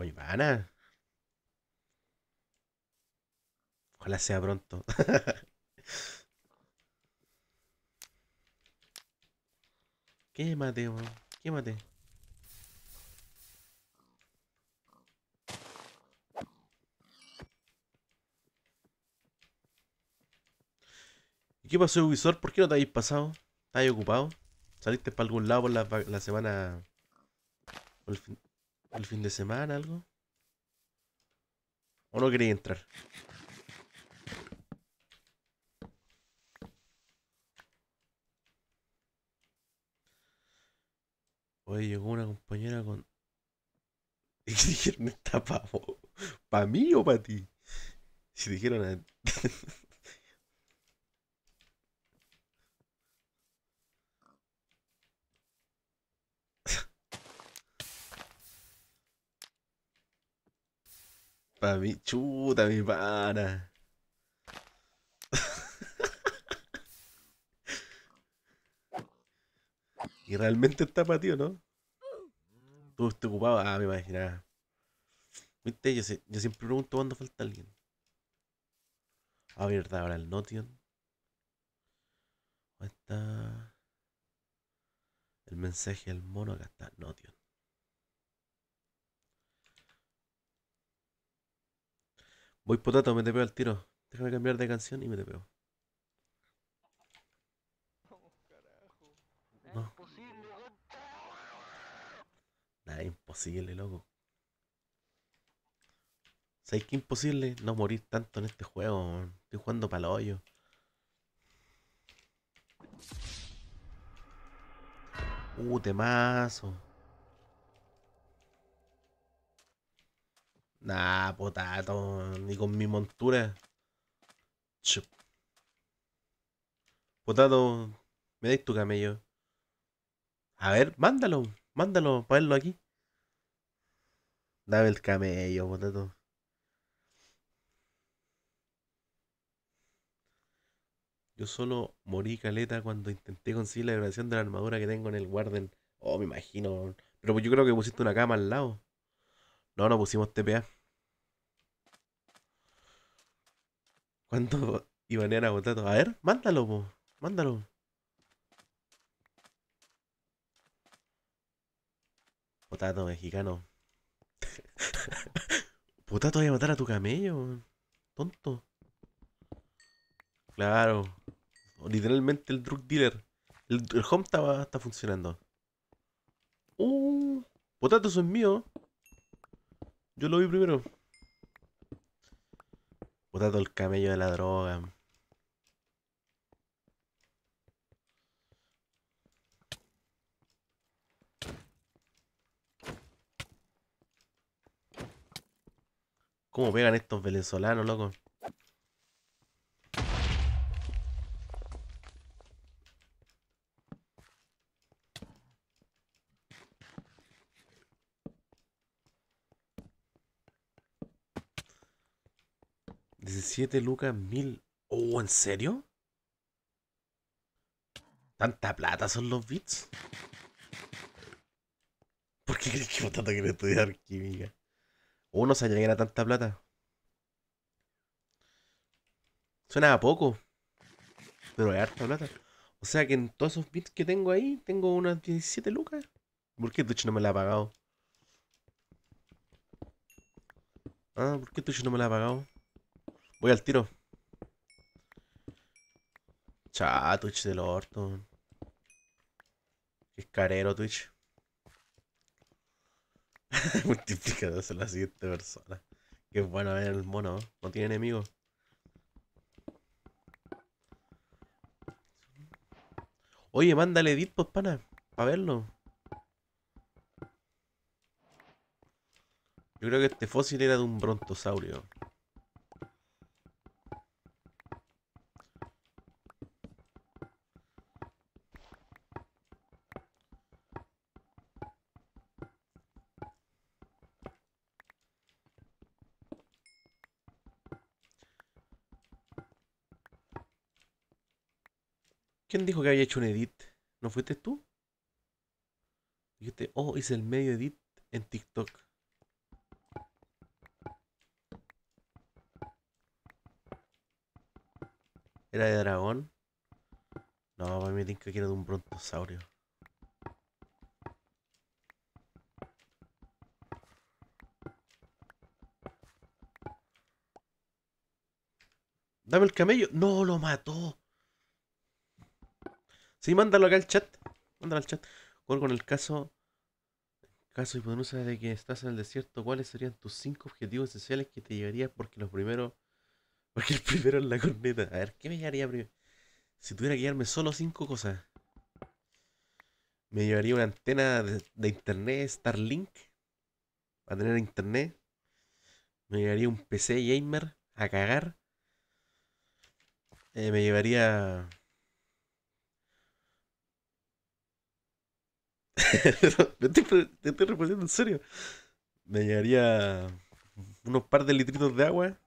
Ojalá sea pronto. Quémate, weón. Quémate. ¿Y qué pasó, Ubisoft? ¿Por qué no te habéis pasado? ¿Estás ocupado? ¿Saliste para algún lado por la, semana? el, fin, de semana, algo? ¿O no quería entrar? Oye, llegó una compañera con. ¿Y dijeron para mí o para ti? Si dijeron a. Para chuta, mi pana. y realmente está patio, ¿no? Tú te ocupado, ah, me imaginaba. Viste, yo, yo siempre pregunto cuando falta alguien. A ver, ahora el Notion. está? El mensaje del mono, acá está, Notion. Voy potato, me te pego al tiro. Déjame cambiar de canción y me te pego. No. Nada, imposible, loco. ¿Sabéis qué imposible no morir tanto en este juego? Estoy jugando para hoyo. Uh, temazo. Nah, potato, ni con mi montura. Chup. Potato, me dais tu camello. A ver, mándalo, mándalo, verlo aquí. Dame el camello, potato. Yo solo morí caleta cuando intenté conseguir la grabación de la armadura que tengo en el Warden. Oh, me imagino. Pero pues yo creo que pusiste una cama al lado. No, no pusimos TPA. ¿Cuánto iban a ir A ver, mándalo, Mándalo. Potato mexicano. Potato voy a matar a tu camello, tonto. Claro. Literalmente el drug dealer. El, home está, funcionando. Uh, potato, eso es mío. Yo lo vi primero. Botando el camello de la droga. ¿Cómo pegan estos venezolanos, loco? 17 lucas 1000 Oh, ¿en serio? ¿Tanta plata son los bits? ¿Por qué crees que tanto quiere estudiar química? Uno oh, se llegar a tanta plata. Suena a poco. Pero hay harta plata. O sea que en todos esos bits que tengo ahí, tengo unas 17 lucas. ¿Por qué Twitch no me la ha pagado? Ah, ¿por qué Twitch no me la ha pagado? Voy al tiro. Chao Twitch del orto. Qué carero Twitch. Multiplicador a la siguiente persona. Qué bueno ver el mono. No tiene enemigos. Oye, mándale edit, pues, pana. Para verlo. Yo creo que este fósil era de un brontosaurio. ¿Quién dijo que había hecho un edit? ¿No fuiste tú? Dijiste, oh, hice el medio edit en TikTok. ¿Era de dragón? No, para mí me que era de un brontosaurio. Dame el camello. No, lo mató. Sí, mándalo acá al chat. Mándalo al chat. Con, con el caso. Caso hipotenusa de que estás en el desierto, ¿cuáles serían tus cinco objetivos esenciales que te llevarías? Porque los primeros. Porque el primero es la corneta. A ver, ¿qué me llevaría primero? Si tuviera que llevarme solo cinco cosas. Me llevaría una antena de, internet, Starlink. Para tener internet. Me llevaría un PC gamer a cagar. Eh, me llevaría Me estoy, respondiendo en serio. Me llevaría unos par de litritos de agua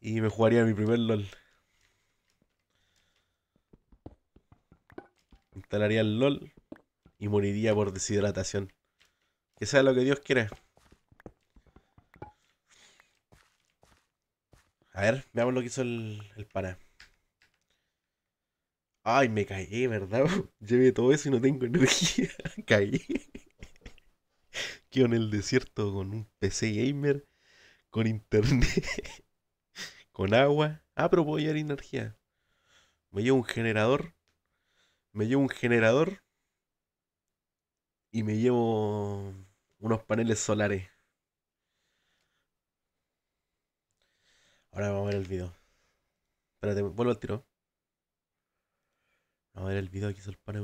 y me jugaría mi primer LOL. Instalaría el LOL y moriría por deshidratación. Que sea lo que Dios quiera. A ver, veamos lo que hizo el, el pana. Ay, me caí, ¿verdad? Llevé todo eso y no tengo energía. caí. Quedo en el desierto con un PC gamer, con internet, con agua. Ah, pero puedo llevar energía. Me llevo un generador. Me llevo un generador. Y me llevo unos paneles solares. Ahora vamos a ver el video. Espérate, vuelvo al tiro a ver el video que hizo el pana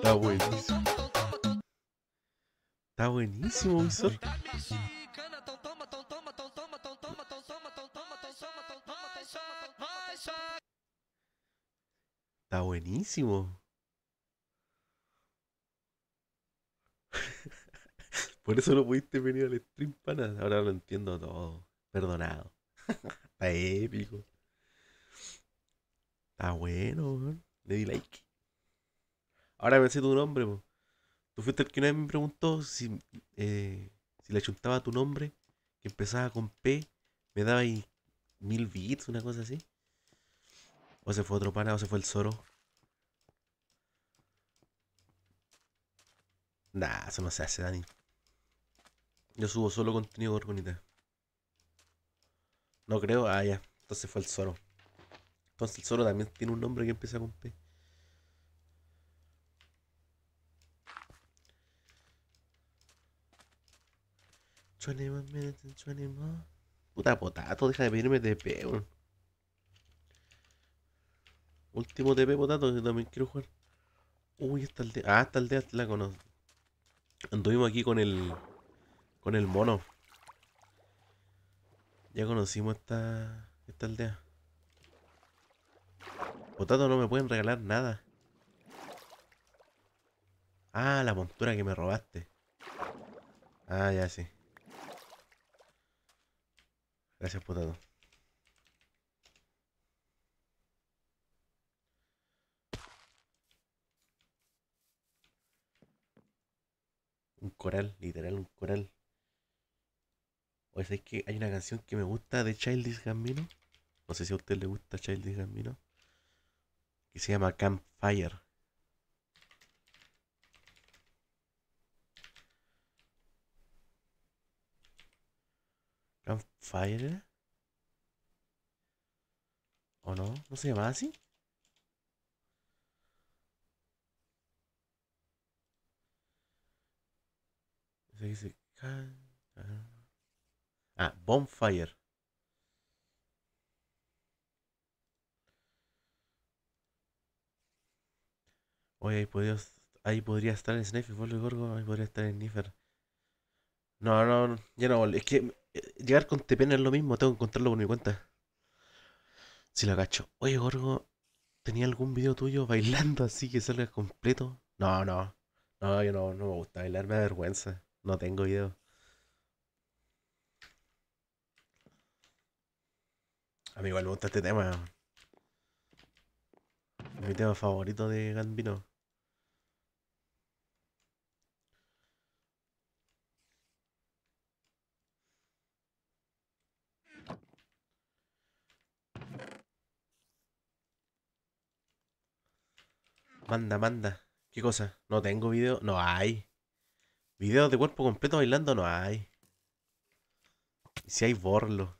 Está buenísimo. Está buenísimo, Buenísimo. Por eso no pudiste venir al stream, pana. Ahora lo entiendo todo. Perdonado. Está épico. Está bueno, Le di like. Ahora me sé tu nombre, Tú fuiste el que una vez me preguntó si, eh, si le chuntaba tu nombre, que empezaba con P, me daba ahí mil bits, una cosa así. O se fue otro pana, o se fue el Zoro. Nah, eso no se hace, Dani. Yo subo solo contenido gorgonita. No creo. Ah, ya. Entonces fue el Zoro. Entonces el Zoro también tiene un nombre que empieza con P. Puta potato, deja de pedirme TP, weón. Último TP potato que también quiero jugar. Uy, el aldea. Ah, esta aldea la conozco. Anduvimos aquí con el. con el mono. Ya conocimos esta. esta aldea. Potato no me pueden regalar nada. Ah, la montura que me robaste. Ah, ya sí. Gracias, potato. un coral, literal, un coral. O sea, es que hay una canción que me gusta de Childish Gambino. No sé si a usted le gusta Childish Gambino. Que se llama Campfire. Campfire. ¿O no? ¿No se llama así? dice. Ah, Bonfire. Oye, ahí podría, ahí podría estar en Sniffer, Gorgo, ahí podría estar en Sniffer No, no, ya no, es que eh, llegar con TPN es lo mismo, tengo que encontrarlo por mi cuenta. Si lo cacho. Oye, Gorgo, ¿tenía algún video tuyo bailando así que salga completo? No, no, no, yo no, no me gusta bailar, me da vergüenza. No tengo video. A mí igual me gusta este tema. mi tema favorito de Gambino. Manda, manda. ¿Qué cosa? No tengo video. No hay. Videos de cuerpo completo bailando no hay. si hay borlo.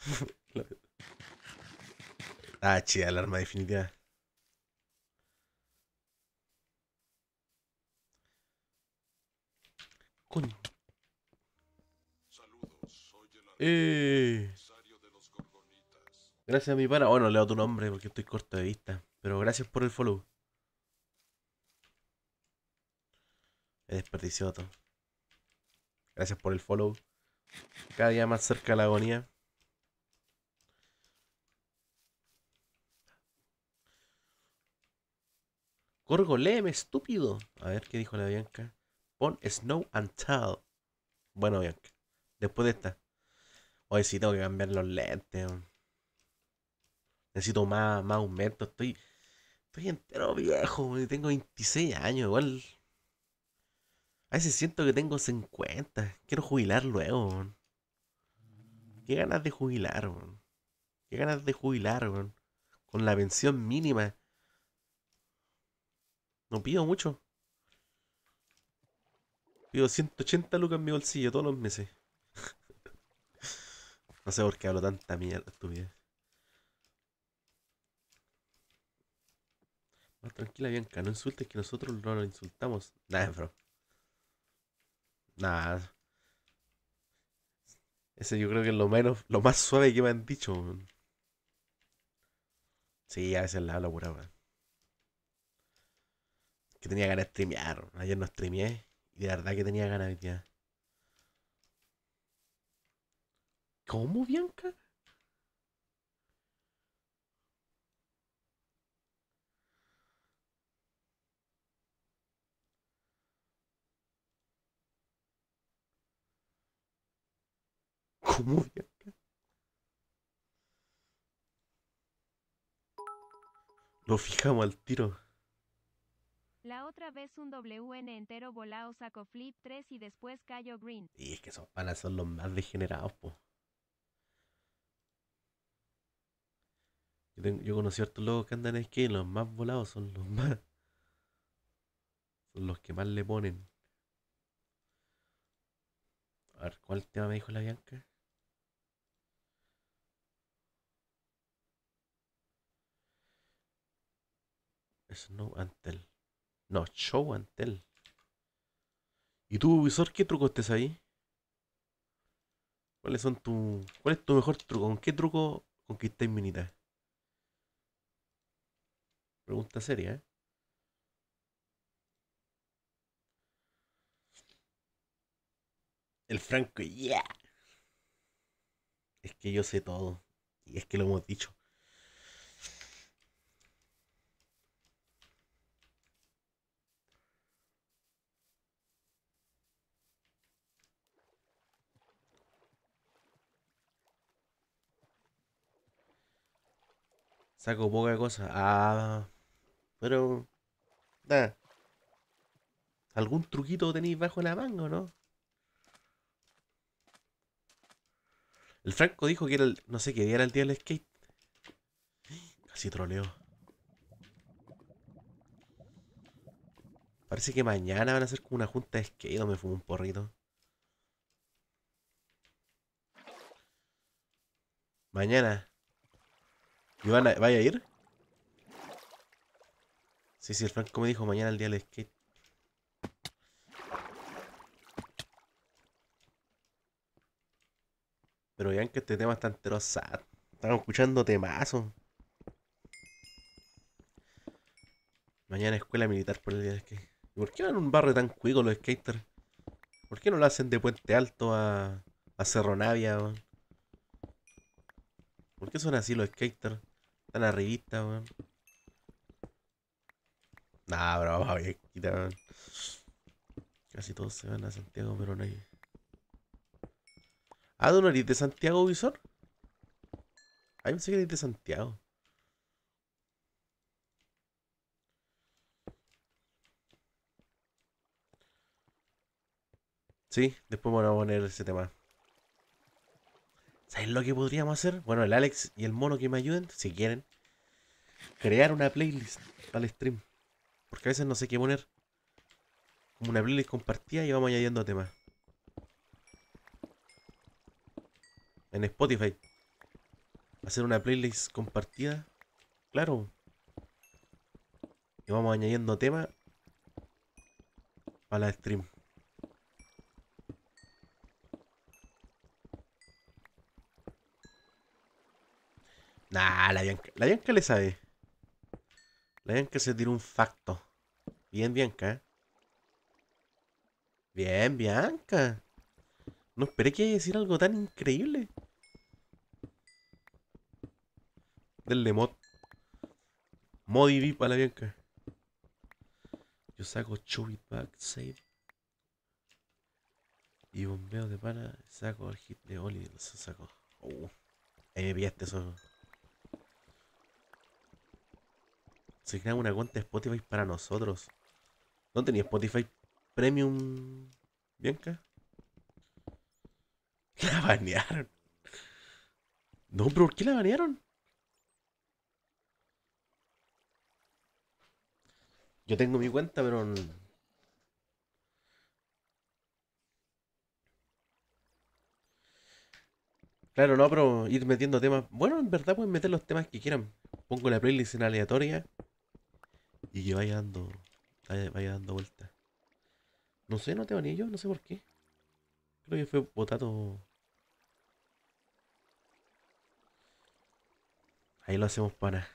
ah, chida, alarma definitiva. Coño. Saludos, soy eh. Gracias, a mi pana. Bueno, leo tu nombre porque estoy corto de vista. Pero gracias por el follow. He desperdiciado todo. Gracias por el follow. Cada día más cerca la agonía. Corgo, estúpido. A ver qué dijo la Bianca. Pon Snow and Tell. Bueno, Bianca. Después de esta. Hoy si tengo que cambiar los lentes necesito más, más aumento, estoy, estoy entero viejo, tengo 26 años, igual. A veces siento que tengo 50, quiero jubilar luego, Qué ganas de jubilar, Qué ganas de jubilar, Con la pensión mínima. No pido mucho. Pido 180 lucas en mi bolsillo todos los meses. no sé por qué hablo tanta mierda, vida tranquila, Bianca. No insultes que nosotros no lo insultamos. Nada, bro. Nada. Ese yo creo que es lo menos, lo más suave que me han dicho. Sí, a veces la habla Que tenía ganas de streamear. Ayer no streameé. Y de verdad que tenía ganas de ¿Cómo, Bianca? ¿Cómo Lo fijamos al tiro. La otra vez un WN entero volado sacó flip 3 y después cayó green. Y es que esos panas son los más degenerados, po. Yo, conocí a otros locos que andan en que los más volados son los más. Son los que más le ponen. A ver, ¿cuál tema me dijo la Bianca? Snow Antel. No, Show Antel. ¿Y tú, visor, qué truco estás ahí? ¿Cuáles son tu. ¿Cuál es tu mejor truco? ¿Con qué truco conquistas minitas? Pregunta seria, ¿eh? El Franco, ya. Es que yo sé todo. Y es que lo hemos dicho. Saco poca cosa. Ah, pero. ¿Algún truquito tenéis bajo la manga o no? El Franco dijo que era el, no sé qué día era el día del skate. Casi troleo. Parece que mañana van a hacer como una junta de skate. Me fumo un porrito. Mañana. ¿Y van ¿Vaya a ir? Sí, sí, el Franco me dijo mañana el día del skate. Pero vean que este tema está entero sad. Estamos escuchando temazo. Mañana escuela militar por el día de skate. ¿Por qué van a un barrio tan cuico los skaters? ¿Por qué no lo hacen de Puente Alto a, a Cerro Navia, ¿Por qué son así los skaters? Tan arribistas, weón. Nah, bro, vamos a Casi todos se van a Santiago, pero no hay. Ah, de Santiago, Visor? Ahí pensé que eres de Santiago. Sí, después vamos a poner ese tema. ¿Sabes lo que podríamos hacer? Bueno, el Alex y el mono que me ayuden, si quieren, crear una playlist para el stream. Porque a veces no sé qué poner. Como una playlist compartida y vamos añadiendo temas. en Spotify. Hacer una playlist compartida. Claro. Y vamos añadiendo temas para la stream. Nah, la Bianca, la Bianca le sabe. La Bianca se tiró un facto. Bien, Bianca. Bien, Bianca. No esperé que iba a decir algo tan increíble. Denle mod. VIP para la bianca. Yo saco Chubby Back Save. Y bombeo de pana. Saco el hit de Oli. Lo saco. Oh, ahí me pillaste eso. Se crea una cuenta de Spotify para nosotros. ¿No tenía Spotify Premium, Bianca? La banearon. No, pero ¿por qué la banearon? Yo tengo mi cuenta, pero... Claro, no, pero ir metiendo temas... Bueno, en verdad pueden meter los temas que quieran. Pongo la playlist en aleatoria. Y que vaya dando... Vaya, dando vueltas. No sé, no tengo anillo. no sé por qué. Creo que fue votado Ahí lo hacemos para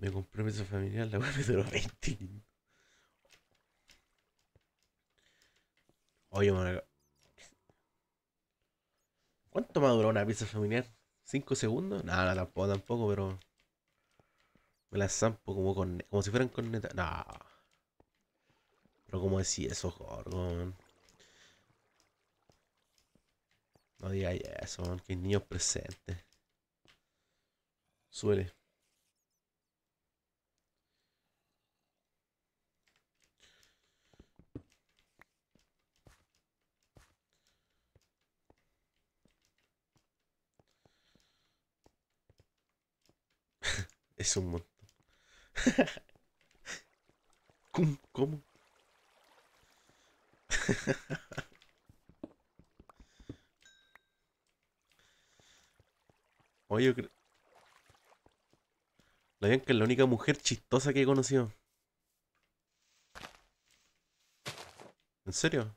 Me compromiso familiar, la web me duró 20 Oye, man, ¿Cuánto más duró una pizza familiar? ¿Cinco segundos? Nada, no, tampoco, tampoco, pero. Me la zampo como con, como si fueran cornetas. No Pero como decía eso, gordo No digas eso, man, que niño niños Suele. Es un montón. ¿Cómo? ¿Cómo? Oye, yo creo... La Bianca es la única mujer chistosa que he conocido. ¿En serio?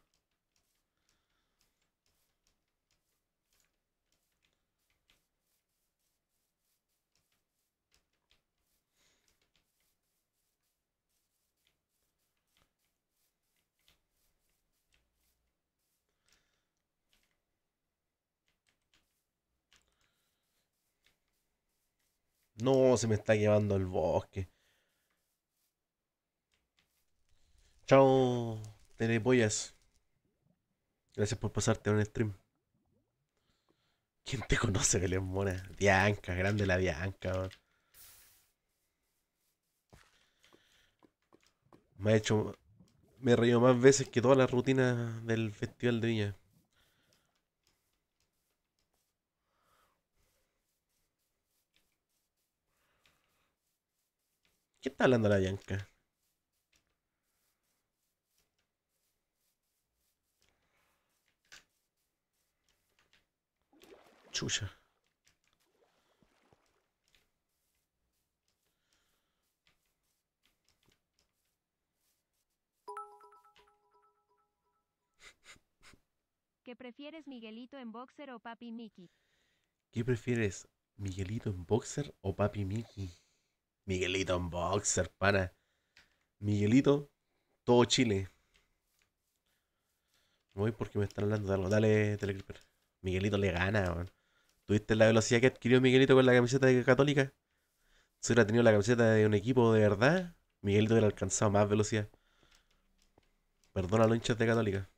No, se me está llevando el bosque. Chao, telepollas. Gracias por pasarte a un stream. ¿Quién te conoce, Belén Mora? Bianca, grande la Bianca. Me ha hecho. Me he reído más veces que toda la rutina del Festival de Viña. ¿Qué está hablando la Yanka? Chucha. ¿Qué prefieres, Miguelito en boxer o papi Mickey? ¿Qué prefieres, Miguelito en boxer o papi Mickey? Miguelito un boxer, pana. Miguelito, todo Chile. Voy porque me están hablando de algo. Dale, Teleclipper. Miguelito le gana, weón. ¿Tuviste la velocidad que adquirió Miguelito con la camiseta de Católica? Si hubiera tenido la camiseta de un equipo de verdad, Miguelito hubiera alcanzado más velocidad. Perdona a los hinchas de Católica.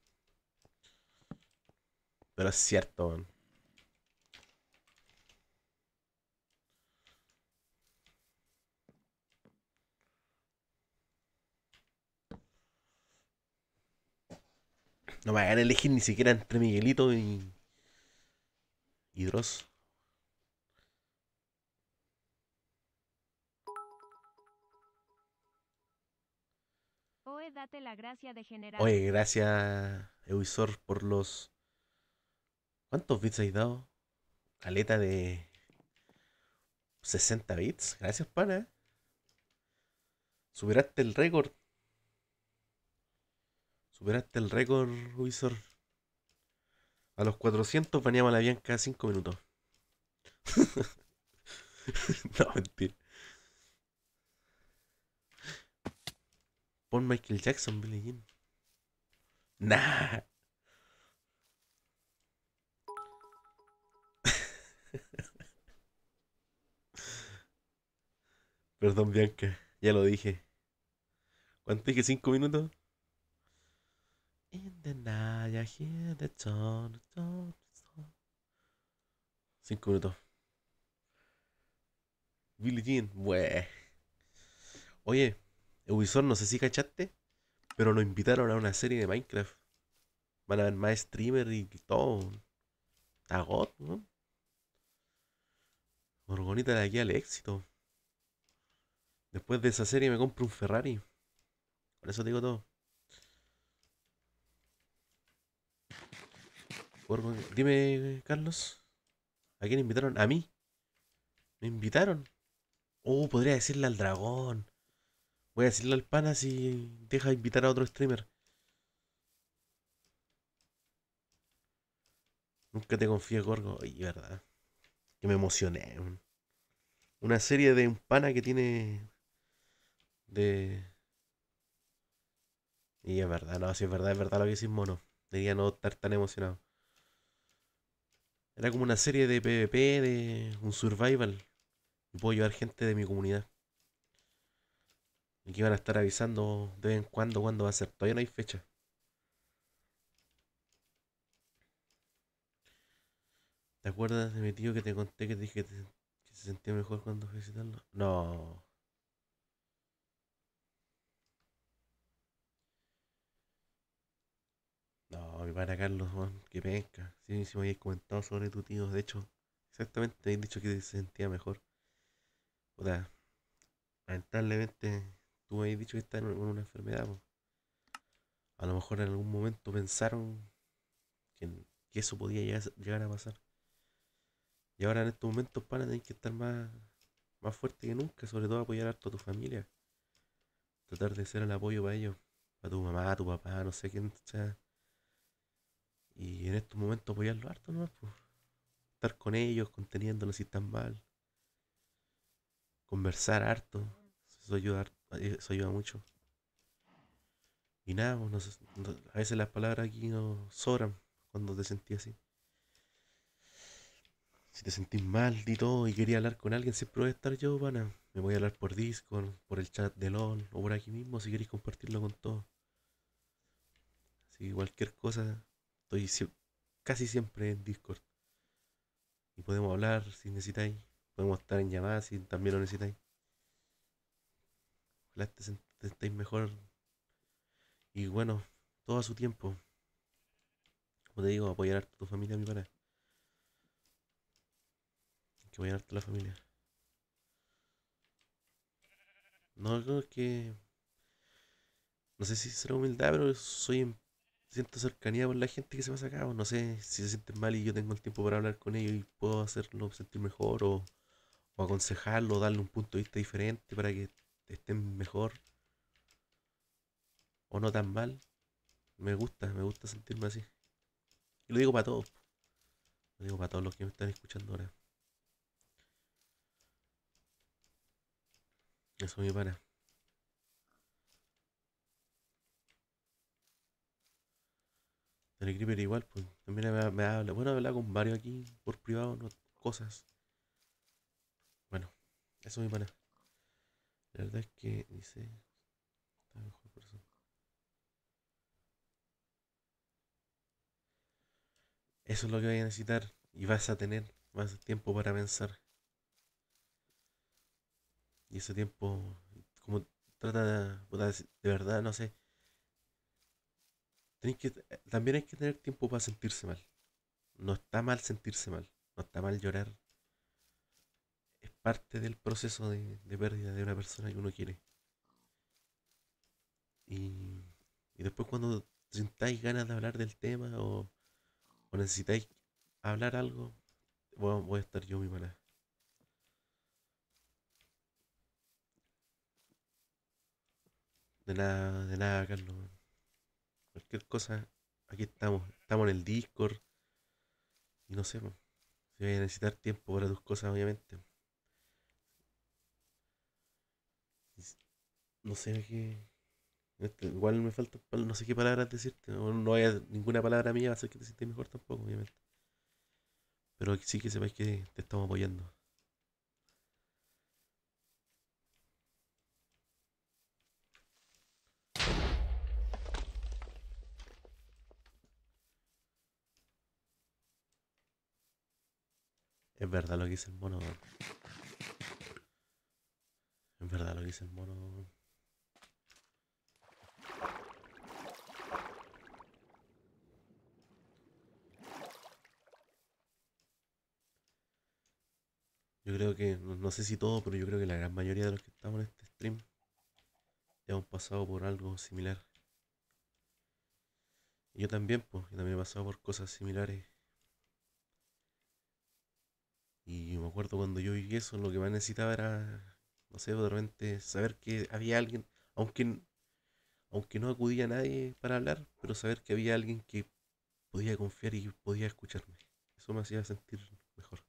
Pero es cierto, weón. No me hagan elegir ni siquiera entre Miguelito y. y Dross. date la gracia de generar. Oye, gracias, Evisor, por los. ¿Cuántos bits has dado? Aleta de. 60 bits. Gracias, pana. Superaste el récord. Superaste el récord, Ubisoft. A los 400 baneamos a la Bianca 5 minutos. no, mentir. Pon Michael Jackson, Billie Nah. Perdón, Bianca, ya lo dije. ¿Cuánto dije? ¿5 minutos? In minutos. Billie Jean, wey. Oye, Ubisoft, no sé si cachaste, pero lo invitaron a una serie de Minecraft. Van a ver más streamer y todo. God ¿no? Morgonita de aquí al éxito. Después de esa serie me compro un Ferrari. Con eso te digo todo. Dime, Carlos. ¿A quién invitaron? ¿A mí? ¿Me invitaron? Oh, podría decirle al dragón. Voy a decirle al pana si deja invitar a otro streamer. Nunca te confíes, Gorgo. Y verdad. Que me emocioné. Una serie de un pana que tiene. De. Y es verdad, no, si es verdad, es verdad lo que decís mono. Debería no estar tan emocionado. Era como una serie de PvP, de un survival. Y puedo llevar gente de mi comunidad. Aquí van a estar avisando de vez en cuando cuándo va a ser. Todavía no hay fecha. ¿Te acuerdas de mi tío que te conté que te dije que, que se sentía mejor cuando visitarlo? No. No, mi pana Carlos, que penca. Sí, sí me habéis comentado sobre tu tío, de hecho, exactamente me habéis dicho que se sentía mejor. O sea, lamentablemente tú me habéis dicho que está en una enfermedad, A lo mejor en algún momento pensaron que, eso podía llegar, a pasar. Y ahora en estos momentos, pana, tenés que estar más, más fuerte que nunca, sobre todo apoyar a a tu familia. Tratar de ser el apoyo para ellos, para tu mamá, tu papá, no sé quién sea y en estos momentos apoyarlo harto ¿no? por pues. Estar con ellos, conteniéndolos si están mal. Conversar harto. Eso ayuda, eso ayuda mucho. Y nada, pues, a veces las palabras aquí nos sobran cuando te sentís así. Si te sentís mal y todo y quería hablar con alguien, siempre voy a estar yo, pana. Me voy a hablar por Discord, por el chat de LOL o por aquí mismo si queréis compartirlo con todos. Así cualquier cosa Estoy casi siempre en Discord. Y podemos hablar si necesitáis. Podemos estar en llamadas si también lo necesitáis. Ojalá te, mejor. Y bueno, todo a su tiempo. Como te digo, apoyar a tu familia, mi pana. que apoyar a la familia. No, creo que. No sé si será humildad, pero soy em-, siento cercanía con la gente que se pasa acá, o no sé si se sienten mal y yo tengo el tiempo para hablar con ellos y puedo hacerlo sentir mejor o, o aconsejarlo, darle un punto de vista diferente para que estén mejor o no tan mal. Me gusta, me gusta sentirme así. Y lo digo para todos. Lo digo para todos los que me están escuchando ahora. Eso me para el Creeper igual, pues también me, habla. Bueno, hablar con varios aquí por privado, no, cosas. Bueno, eso es mi pana. La verdad es que dice. Está mejor eso. es lo que voy a necesitar. Y vas a tener más tiempo para pensar. Y ese tiempo, como trata de, de verdad, no sé eh, también hay que tener tiempo para sentirse mal. No está mal sentirse mal, no está mal llorar. Es parte del proceso de, pérdida de una persona que uno quiere. Y, después cuando sintáis ganas de hablar del tema o, necesitáis hablar algo, voy a, voy a estar yo mi maná. De nada, de nada, Carlos. Cualquier cosa, aquí estamos. Estamos en el Discord. Y no sé, si va a necesitar tiempo para tus cosas, obviamente. No sé qué. Este, igual me falta no sé qué palabras decirte. No, hay ninguna palabra mía va a hacer que te sientas mejor tampoco, obviamente. Pero sí que sepáis que te estamos apoyando. Es verdad lo que dice el mono. Es verdad lo que dice el mono. Yo creo que, no, sé si todo, pero yo creo que la gran mayoría de los que estamos en este stream ya hemos pasado por algo similar. Y yo también, pues, yo también he pasado por cosas similares. Y me acuerdo cuando yo viví eso, lo que más necesitaba era, no sé, de repente saber que había alguien, aunque, aunque no acudía a nadie para hablar, pero saber que había alguien que podía confiar y podía escucharme. Eso me hacía sentir mejor.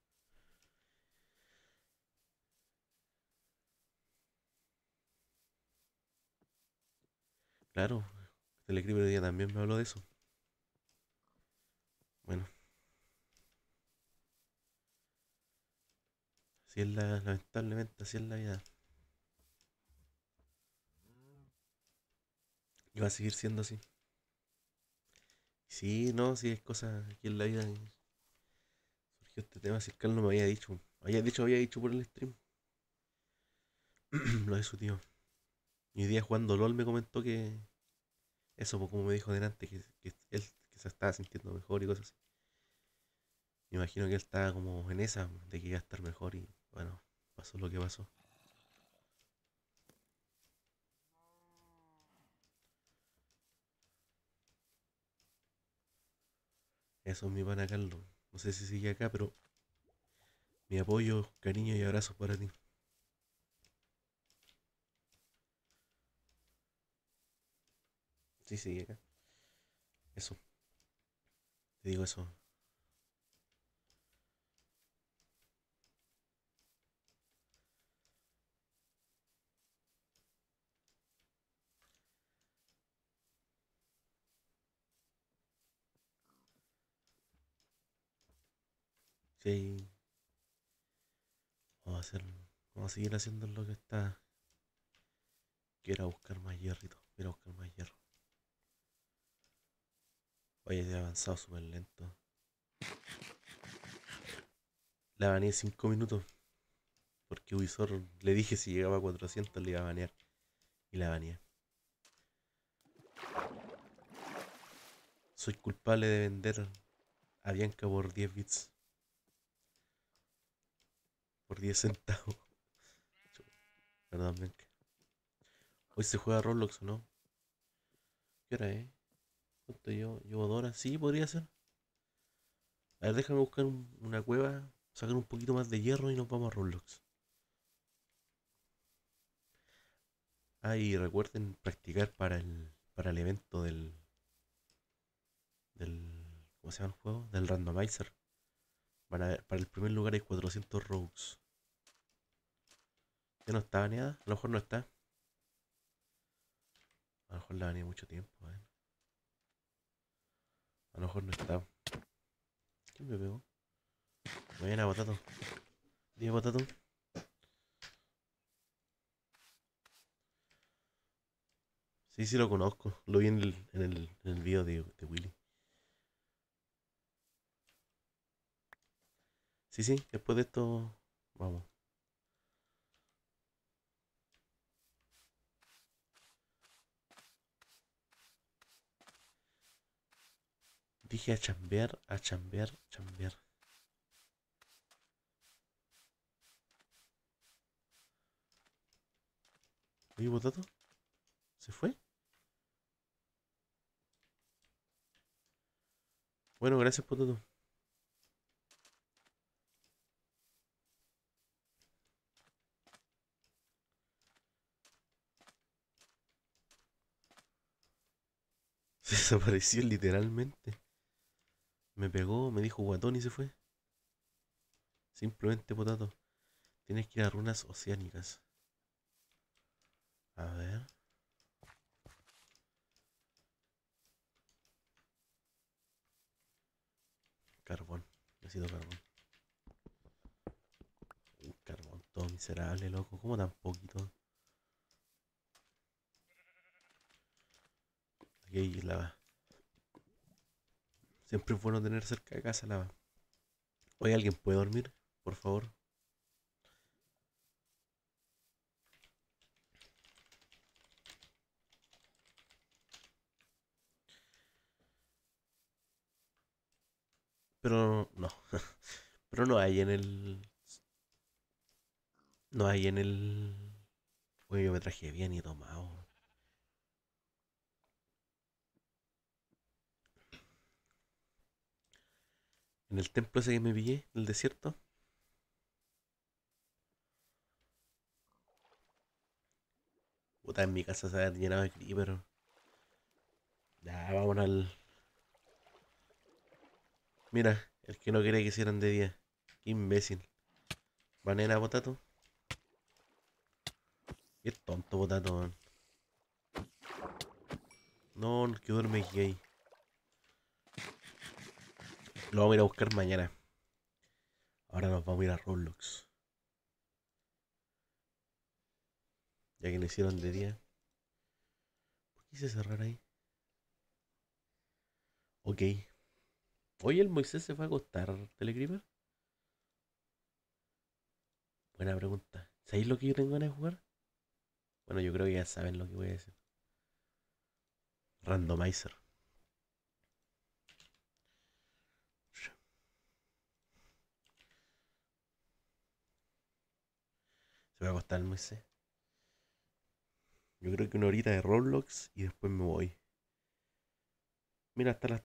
Claro, el día también me habló de eso. Bueno. es la, lamentablemente, así es la vida. Y va a seguir siendo así. Sí, no, sí, es cosa aquí en la vida. Surgió este tema, si el no me había dicho. Había dicho, había dicho por el stream. Lo de su tío. Y hoy día jugando LOL me comentó que. Eso, pues, como me dijo delante, que, él se estaba sintiendo mejor y cosas así. Me imagino que él estaba como en esa, de que iba a estar mejor y bueno, pasó lo que pasó. Eso es mi pana Carlos. No sé si sigue acá, pero mi apoyo, cariño y abrazo para ti. Sí, sigue acá. Eso. Te digo eso. vamos a seguir haciendo lo que está quiero buscar más hierrito quiero buscar más hierro Oye, ha avanzado súper lento. La baneé 5 minutos. Porque Ubisoft le dije si llegaba a 400 le iba a banear. Y la baneé. Soy culpable de vender a Bianca por 10 bits por 10 centavos. Perdón, Hoy se juega Roblox, ¿no? ¿Qué hora Eh? ¿Cuánto llevo? ¿Llevo Sí, podría ser. A ver, déjame buscar una cueva, sacar un poquito más de hierro y nos vamos a Roblox. Ah, y recuerden practicar para el, para el evento del, del... ¿Cómo se llama el juego? Del randomizer. Para, el primer lugar hay 400 rogues. ¿Ya no está baneada? A lo mejor no está. A lo mejor la baneé mucho tiempo. A lo mejor no está. ¿Quién me pegó? Buena, botato. Dime, botato. Sí, sí lo conozco. Lo vi en el, en video de Willy. Sí, sí, después de esto vamos. Dije a chambear, a chambear, chambear. ¿Oye, botato? ¿Se fue? Bueno, gracias, todo Se desapareció literalmente. Me pegó, me dijo guatón y se fue. Simplemente potato. Tienes que ir a runas oceánicas. A ver. Carbón. Necesito carbón. carbón todo miserable, loco. ¿Cómo tan poquito? Siempre es bueno tener cerca de casa lava. Hoy ¿alguien puede dormir? Por favor. Pero no. Pero no hay en el... No hay en el... bueno yo me traje bien y tomado. En el templo ese que me pillé, en el desierto. Puta, en mi casa se ha llenado de pero... Ya, vámonos al... Mira, el que no quería que hicieran de día. Qué imbécil. Vanera, potato. Qué tonto, potato, man. No, que duerme gay. Lo vamos a ir a buscar mañana. Ahora nos vamos a ir a Roblox. Ya que lo hicieron de día. ¿Por qué se cerrar ahí? Ok. Hoy el Moisés se va a acostar, Telecrimer. Buena pregunta. ¿Sabéis lo que yo tengo ganas jugar? Bueno, yo creo que ya saben lo que voy a decir. Randomizer. Se va a costar el Yo creo que una horita de Roblox y después me voy. Mira, hasta las